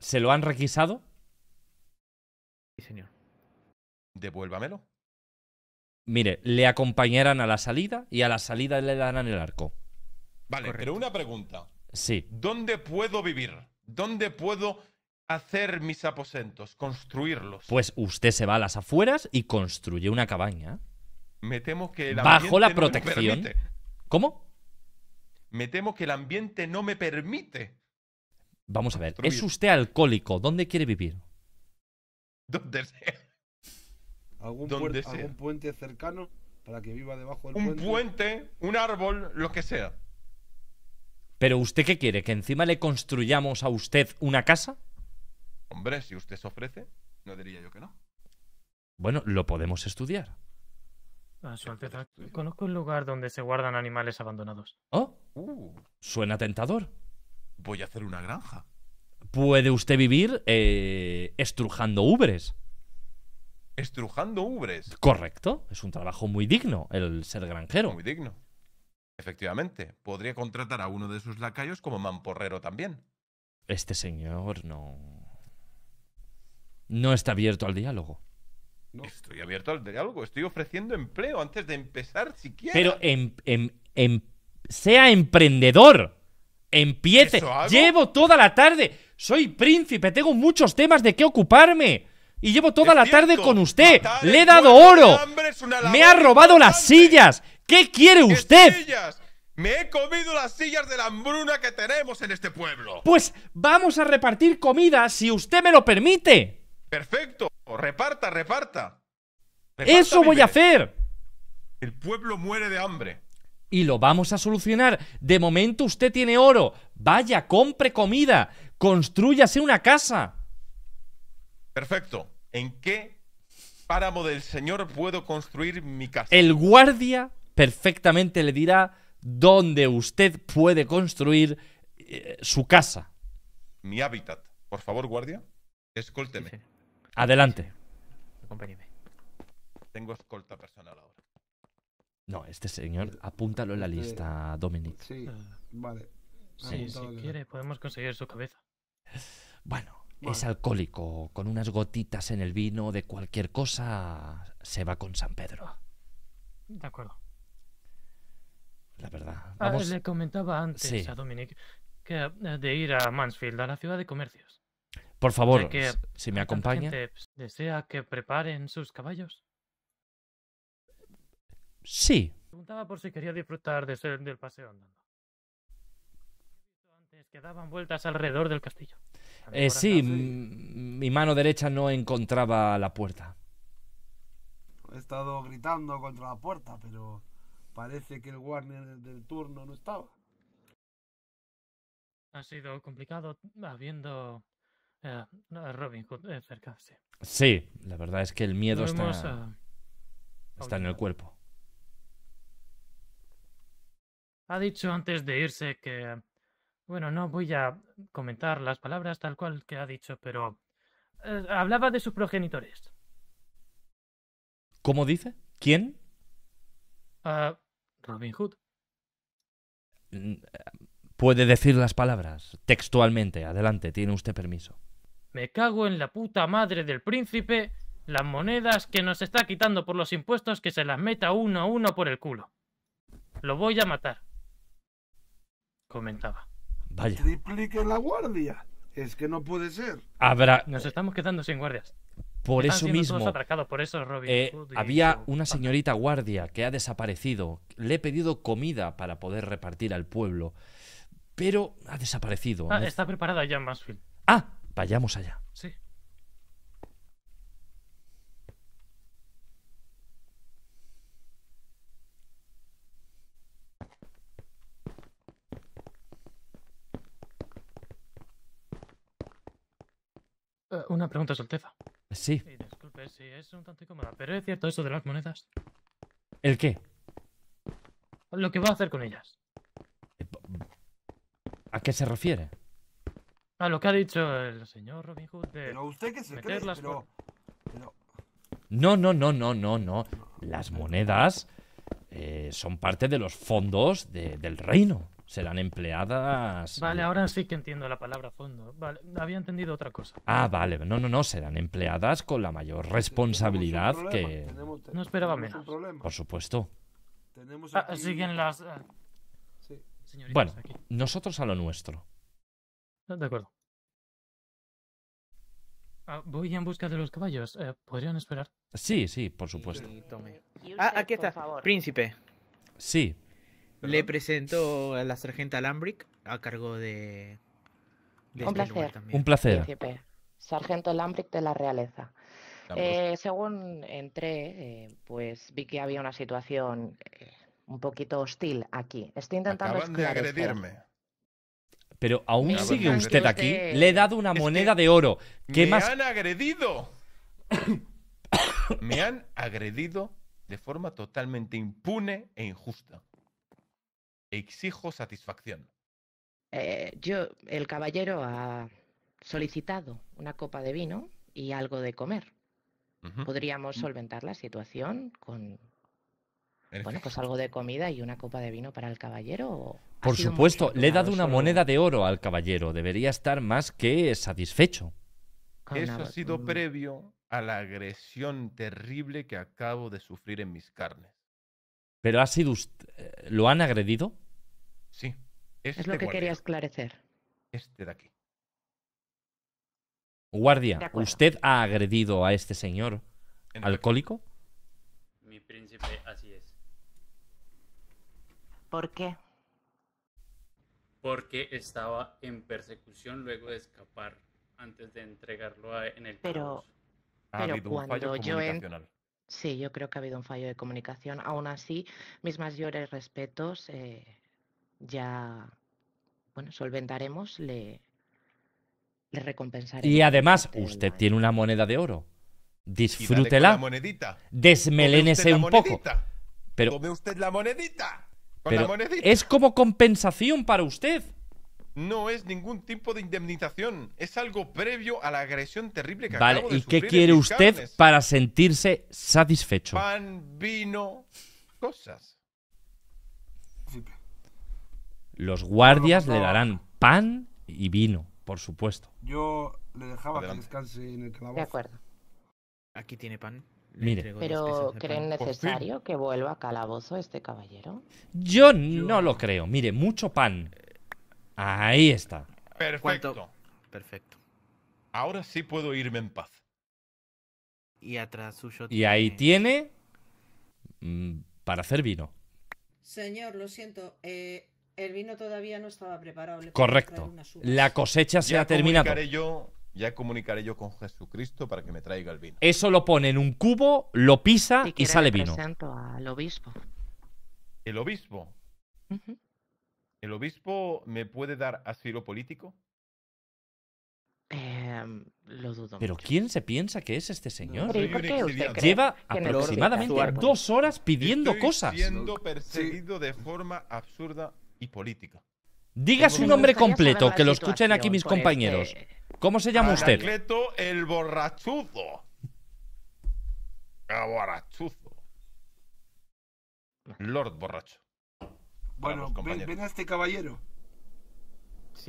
¿Se lo han requisado? Sí, señor. Devuélvamelo. Mire, le acompañarán a la salida y a la salida le darán el arco. Vale, pero una pregunta. Sí. ¿Dónde puedo vivir? ¿Dónde puedo hacer mis aposentos, construirlos. Pues usted se va a las afueras y construye una cabaña. Me temo que el Bajo la protección. ¿Cómo? Me temo que el ambiente no me permite. Vamos a ver, ¿es usted alcohólico? ¿Dónde quiere vivir? Donde sea. ¿Algún, ¿Algún puente cercano para que viva debajo del puente? Un puente, un árbol, lo que sea. ¿Pero usted qué quiere? ¿Que encima le construyamos a usted una casa? Hombre, si usted se ofrece, no diría yo que no. Bueno, lo podemos estudiar. A su alteza, conozco un lugar donde se guardan animales abandonados. ¿Oh? Uh. Suena tentador. Voy a hacer una granja. ¿Puede usted vivir eh, estrujando ubres? ¿Estrujando ubres? Correcto. Es un trabajo muy digno el ser granjero. Muy digno. Efectivamente. Podría contratar a uno de sus lacayos como mamporrero también. Este señor no no está abierto al diálogo. No estoy abierto al diálogo, estoy ofreciendo empleo antes de empezar siquiera. Pero em, em, em, sea emprendedor, empiece. Llevo toda la tarde, soy príncipe, tengo muchos temas de qué ocuparme. Y llevo toda la tarde con usted. Le he dado oro. Me ha robado las sillas. ¿Qué quiere usted? Me he comido las sillas de la hambruna que tenemos en este pueblo. Pues vamos a repartir comida si usted me lo permite. Perfecto, reparta, reparta. Eso voy a hacer. El pueblo muere de hambre. Y lo vamos a solucionar. De momento usted tiene oro. Vaya, compre comida. Construyase una casa. Perfecto. ¿En qué páramo del Señor puedo construir mi casa? El guardia perfectamente le dirá dónde usted puede construir eh, su casa. Mi hábitat. Por favor, guardia, escólteme. Adelante. Tengo escolta personal ahora. No, este señor, apúntalo en la este- lista, Dominic. Sí, ah. vale. Sí, si quiere, podemos conseguir su cabeza. Bueno, es alcohólico. Con unas gotitas en el vino de cualquier cosa, se va con San Pedro. De acuerdo. La verdad. Ah, Vamos... le comentaba antes a Dominic que eh, de ir a Mansfield, a la ciudad de comercios. Por favor, si me acompaña. Pues, ¿Desea que preparen sus caballos? Sí. Preguntaba por si quería disfrutar de ser, del paseo andando. Antes que daban vueltas alrededor del castillo. Eh, sí, mi mano derecha no encontraba la puerta. He estado gritando contra la puerta, pero parece que el Warner del turno no estaba. Ha sido complicado habiendo eh, Robin Hood eh, cerca, sí. la verdad es que el miedo está, está en el cuerpo. Ha dicho antes de irse que, bueno, no voy a comentar las palabras tal cual que ha dicho, pero eh, hablaba de sus progenitores. ¿Cómo dice? ¿Quién? Robin Hood. Mm, Puede decir las palabras textualmente. Adelante, tiene usted permiso. Me cago en la puta madre del príncipe las monedas que nos está quitando por los impuestos que se las meta uno a uno por el culo. Lo voy a matar. Comentaba. Vaya. Triplique la guardia. Es que no puede ser. Habrá... Nos eh, estamos quedando sin guardias. Por eso mismo. Eh, había una señorita guardia que ha desaparecido. Le he pedido comida para poder repartir al pueblo. Pero ha desaparecido. Ah, está preparada ya en Mansfield. Ah, Vayamos allá. Sí. Eh, una pregunta, Solteza. Sí. Disculpe sí, es un tanto incómoda, pero es cierto eso de las monedas. ¿El qué? Lo que voy a hacer con ellas. Eh, ¿A qué se refiere? A ah, lo que ha dicho el señor Robin Hood usted que se cree, No, no, no, no, no, no. Las monedas eh, son parte de los fondos del reino. Serán empleadas. Vale, ahora sí que entiendo la palabra fondo. Vale, había entendido otra cosa. Ah, vale. No, no, no. Serán empleadas con la mayor responsabilidad que. no esperaba menos. Por supuesto. Tenemos ah, siguen las. Ah. sí. bueno, nosotros a lo nuestro. Ah, de acuerdo. Ah, voy en busca de los caballos. Eh, ¿Podrían esperar? Sí, sí, por supuesto. Ah, aquí está. Príncipe. Sí. Le presento a la sargenta Lambrick a cargo de... Este un, placer. Un placer. Sargento Lambrick de la Realeza. Eh, según entré, eh, pues vi que había una situación un poquito hostil aquí. Estoy intentando Acaban agredirme pero aún sigue pues, usted aquí. Le he dado una moneda de oro. ¿Qué me han agredido. (coughs) me han agredido de forma totalmente impune e injusta. Exijo satisfacción. Eh, yo, el caballero ha solicitado una copa de vino y algo de comer. Podríamos mm. solventar la situación con bueno, pues algo de comida y una copa de vino para el caballero. Por supuesto, le he dado una moneda de oro al caballero. Debería estar más que satisfecho. Eso ha sido previo a la agresión terrible que acabo de sufrir en mis carnes. ¿Pero ha sido usted... Eh, lo han agredido? Sí. es este lo que quería esclarecer. Este de aquí. Guardia, ¿usted ha agredido a este señor alcohólico? Mi príncipe, así es. ¿Por qué? Porque estaba en persecución luego de escapar antes de entregarlo en el Pero, pero cuando yo Sí, yo creo que ha habido un fallo de comunicación. Aún así, mis mayores respetos, eh, ya, bueno, solventaremos, le, le recompensaremos. Y además, usted tiene una moneda de oro. Disfrútela. Desmelénese un poco. Pero... Tome usted la monedita. Pero Es como compensación para usted. No es ningún tipo de indemnización. Es algo previo a la agresión terrible que ha acabo Vale. ¿y qué quiere usted para sentirse satisfecho? Pan, vino, cosas. Los guardias le darán pan y vino, por supuesto. Yo le dejaba que descanse en el calabozo. De acuerdo. Aquí tiene pan pero ¿creen necesario que vuelva a calabozo este caballero? Yo, no lo creo. Mire, mucho pan. Eh, ahí está. Perfecto. Perfecto. Ahora sí puedo irme en paz. Y ahí tiene mm, para hacer vino. Señor, lo siento. Eh, el vino todavía no estaba preparado. Correcto. La cosecha se ha terminado ya comunicaré yo con Jesucristo para que me traiga el vino. Eso lo pone en un cubo, lo pisa y sale vino. ¿El obispo? ¿El obispo me puede dar asilo político? Em, lo dudo Pero ¿quién se piensa que es este señor? Lleva aproximadamente dos horas pidiendo cosas. perseguido de forma absurda y política. Diga su nombre completo, que lo escuchen aquí mis este compañeros. ¿Cómo se llama usted? el borrachuzo! El borrachuzo. Lord borracho. Bueno, ven, a este caballero.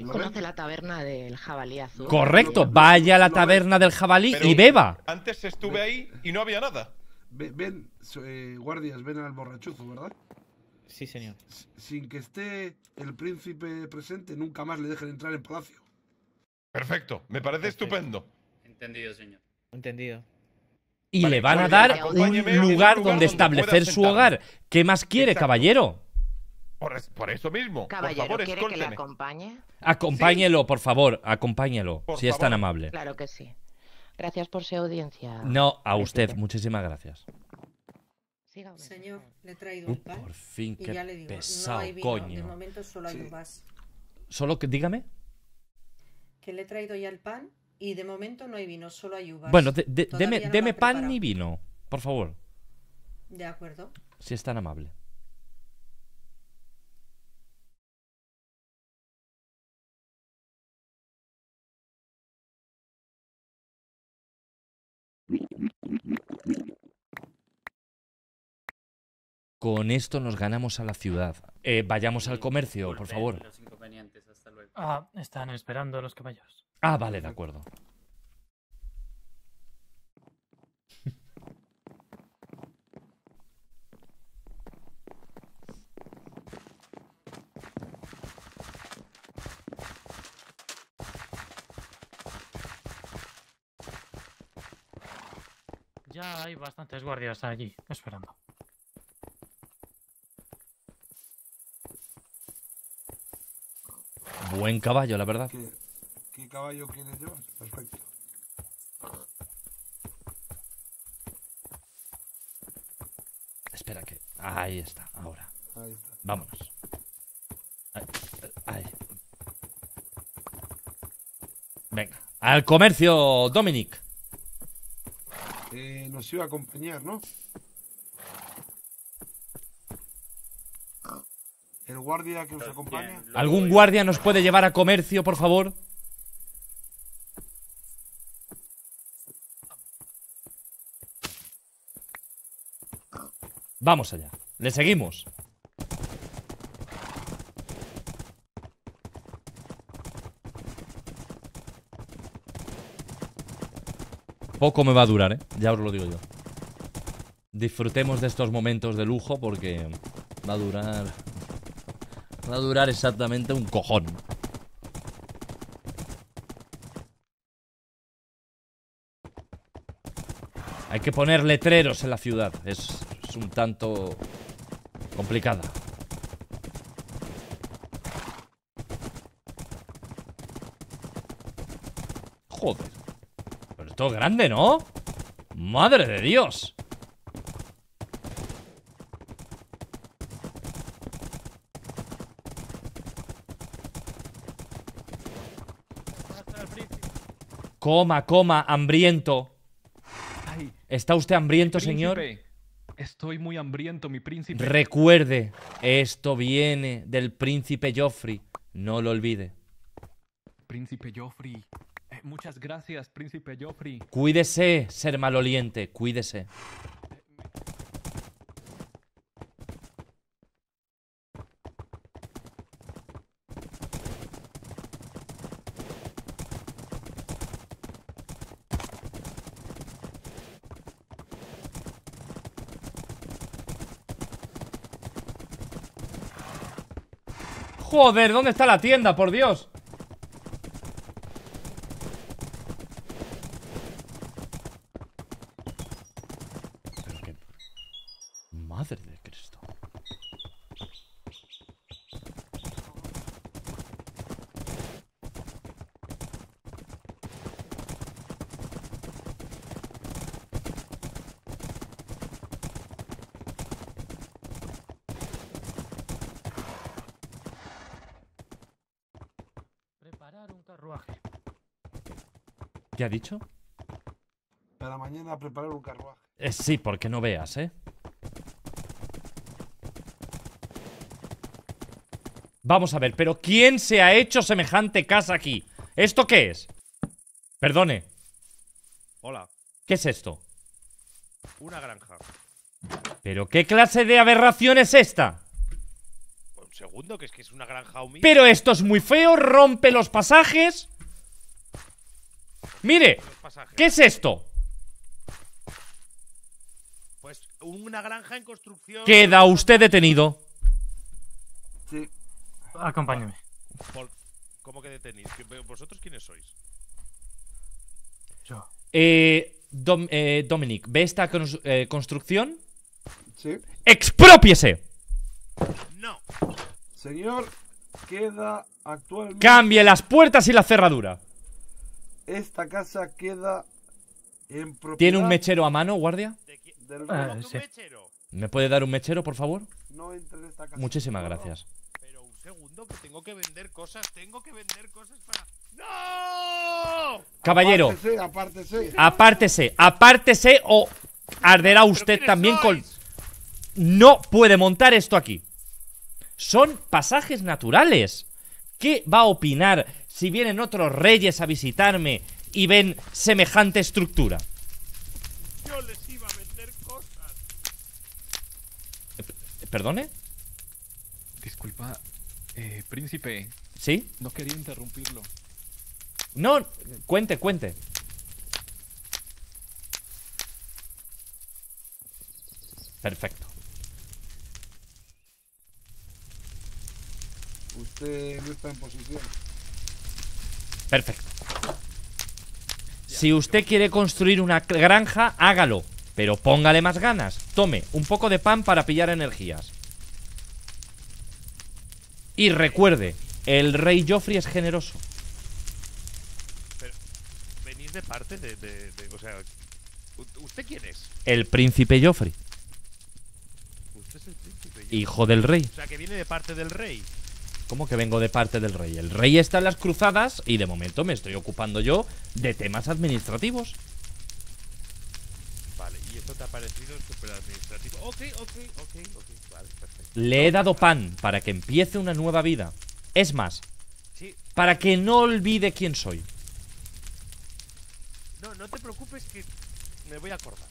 conoce la taberna del jabalí azul. Correcto, vaya a la taberna del jabalí y beba. Antes estuve ahí y no había nada. Ven, eh, guardias, ven al borrachuzo, ¿verdad? Sí, señor. sin que esté el príncipe presente, nunca más le dejen entrar en palacio. Perfecto, me parece estupendo. Entendido, señor. Entendido. Y le van a dar un lugar, donde, establecer su hogar. ¿Qué más quiere, caballero? Por, eso mismo. Caballero, ¿quiere que le acompañe? Acompáñelo, por favor, acompáñelo, si es tan amable. Claro que sí. Gracias por su audiencia. No, a usted, muchísimas gracias. Señor, le he traído uh, por fin, pesado, coño. De momento solo hay ¿Solo que, dígame? que le he traído ya el pan y de momento no hay vino, solo hay uvas. Bueno, deme, pan y vino, por favor. De acuerdo. Si es tan amable. Con esto nos ganamos a la ciudad. Eh, vayamos al comercio, por favor. Ah, están esperando los caballos. Ah, vale, de acuerdo. Ya hay bastantes guardias allí, esperando. buen caballo, la verdad. ¿Qué, caballo quieres llevar? Perfecto. Espera que... Ahí está, ahora. Ahí está. Vámonos. Ahí. Venga. Al comercio, Dominic. Eh, nos iba a acompañar, ¿no? ¿El guardia que acompaña? ¿Algún guardia nos puede llevar a comercio, por favor? Vamos allá. Le seguimos. Poco me va a durar, ¿eh? Ya os lo digo yo. Disfrutemos de estos momentos de lujo porque va a durar Va a durar exactamente un cojón. Hay que poner letreros en la ciudad. Es, un tanto complicada. Joder. Pero esto es grande, ¿no? Madre de Dios. Coma, coma, hambriento. ¿Está usted hambriento, señor? Estoy muy hambriento, mi príncipe. Recuerde, esto viene del príncipe Joffrey. No lo olvide. Príncipe Joffrey. Eh, muchas gracias, príncipe Joffrey. Cuídese, ser maloliente, cuídese. Joder, ¿dónde está la tienda? Por Dios ¿Qué ha dicho? Para mañana preparar un carruaje. Eh, sí, porque no veas, ¿eh? Vamos a ver, pero ¿quién se ha hecho semejante casa aquí? ¿Esto qué es? Perdone. Hola. ¿Qué es esto? Una granja. ¿Pero qué clase de aberración es esta? Un segundo, que es que es una granja humilde. Pero esto es muy feo, rompe los pasajes. ¡Mire! ¿Qué es esto? Pues una granja en construcción. Queda usted detenido. Sí. Acompáñame. ¿Cómo que detenido? ¿Vosotros quiénes sois? Yo. Eh, eh Dominic, ¿ve esta eh, construcción? Sí. ¡Expropiese! No. Señor, queda actualmente. Cambie las puertas y la cerradura. Esta casa queda en propiedad. ¿Tiene un mechero a mano, guardia? ah, sí. ¿Me puede dar un mechero, por favor? No entre en esta casa. Muchísimas gracias. Pero un segundo, que tengo que vender cosas. Tengo que vender cosas para. ¡No! Caballero. Apártese, apártese. Apártese, o arderá usted también con. No puede montar esto aquí. Son pasajes naturales. ¿Qué va a opinar si vienen otros reyes a visitarme y ven semejante estructura? Yo les iba a vender cosas. Eh, eh, ¿Perdone? Disculpa, eh, príncipe. ¿Sí? No quería interrumpirlo. No, cuente, cuente. Perfecto. Usted no está en posición. Perfecto. Si usted quiere construir una granja, hágalo. Pero póngale más ganas. Tome un poco de pan para pillar energías. Y recuerde, el rey Joffrey es generoso. Pero, ¿Venís de parte de, O sea, ¿usted quién es? El príncipe Joffrey. ¿Usted es el príncipe Joffrey? Hijo del rey. O sea, que viene de parte del rey. Como que vengo de parte del rey? El rey está en las cruzadas y de momento me estoy ocupando yo de temas administrativos. Vale, y esto te ha parecido súper administrativo. Ok, ok, ok, ok, vale, perfecto. Le he dado pan para que empiece una nueva vida. Es más, para que no olvide quién soy. No, no te preocupes que me voy a acordar.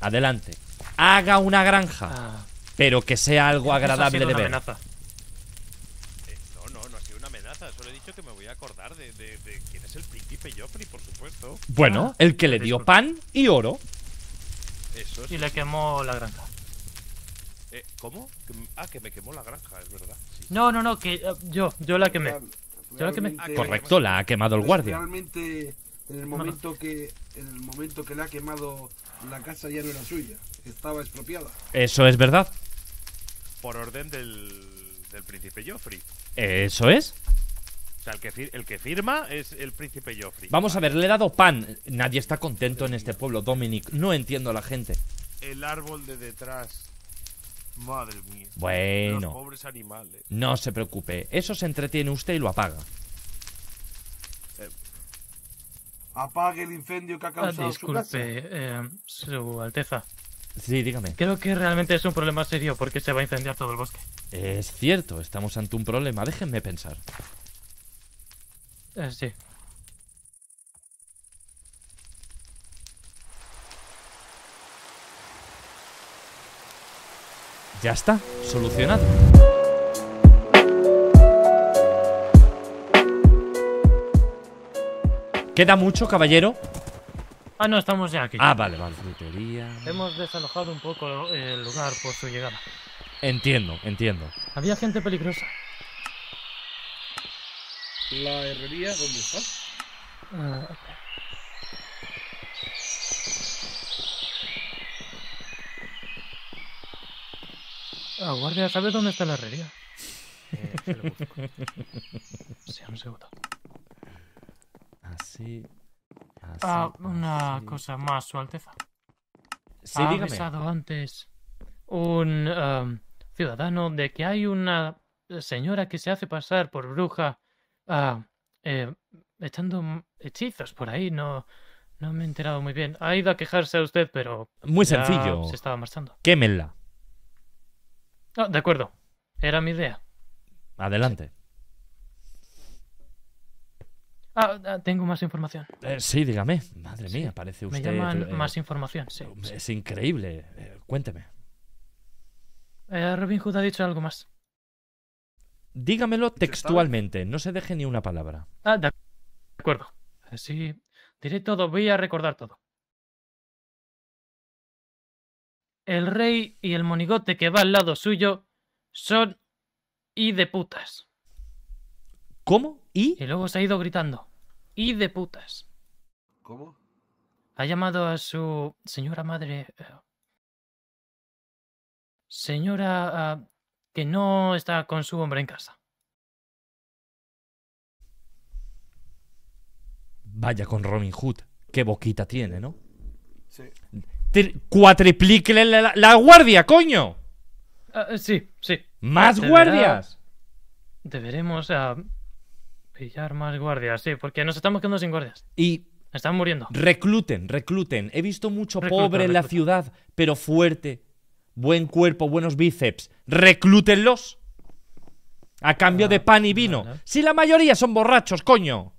Adelante. Haga una granja, ah. pero que sea algo agradable de ver. Amenaza he dicho que me voy a acordar de, quién es el príncipe Joffrey, por supuesto. Bueno, ah. el que le dio pan y oro. Eso es. Y le quemó la granja. Eh, ¿Cómo? Ah, que me quemó la granja, es verdad. No, no, no, que eh, yo, yo la quemé. Yo la quemé. Ah, Correcto, la ha quemado el guardia. Realmente, en el momento que, en el momento que la ha quemado, la casa ya no era suya. Estaba expropiada. Eso es verdad. Por orden del, del príncipe Joffrey. Eso es el que, firma es el príncipe Joffrey. Vamos a ver, le he dado pan. Nadie está contento en este pueblo, Dominic. No entiendo a la gente. El árbol de detrás. Madre mía. Bueno. pobres animales. No se preocupe. Eso se entretiene usted y lo apaga. Eh, apague el incendio que ha ah, causado. disculpe, eh, su Alteza. Sí, dígame. Creo que realmente es un problema serio porque se va a incendiar todo el bosque. Es cierto, estamos ante un problema. Déjenme pensar. Eh, sí. Ya está, solucionado. ¿Queda mucho, caballero? Ah, no, estamos ya aquí. Ah, vale, vale. Hemos desalojado un poco el lugar por su llegada. Entiendo, entiendo. Había gente peligrosa la herrería, ¿dónde está? Ah, ah, guardia, ¿sabes dónde está la herrería? Eh, se lo busco. (laughs) sí, un segundo. Así. así ah, una cosa más, Su Alteza. Sí, ha pasado antes un ah, ciudadano de que hay una señora que se hace pasar por bruja Ah, eh, echando hechizos por ahí, no, no me he enterado muy bien. Ha ido a quejarse a usted, pero. Muy sencillo. Se estaba marchando. Quémela. Ah, de acuerdo. Era mi idea. Adelante. Ah, ah tengo más información. Eh, sí, dígame. Madre mía, parece usted. Me llaman eh, más información, sí. Es increíble. cuénteme. Robin Hood ha dicho algo más. Dígamelo textualmente, no se deje ni una palabra. Ah, de acuerdo. Eh, sí, diré todo, voy a recordar todo. El rey y el monigote que va al lado suyo son y de putas. ¿Cómo? ¿Y? Y luego se ha ido gritando. Y de putas. ¿Cómo? Ha llamado a su señora madre. Eh, señora. Ah, que no está con su hombre en casa. Vaya con Robin Hood. Qué boquita tiene, ¿no? Sí. la, guardia, coño. Ah, eh, sí, sí. ¿Más guardias? Deberemos pillar más guardias, sí, porque nos estamos quedando sin guardias. Y están muriendo. Recluten, recluten. He visto mucho pobre en la ciudad, pero fuerte buen cuerpo, buenos bíceps, reclútenlos a cambio ah, de pan y vino. Si la mayoría son borrachos, coño.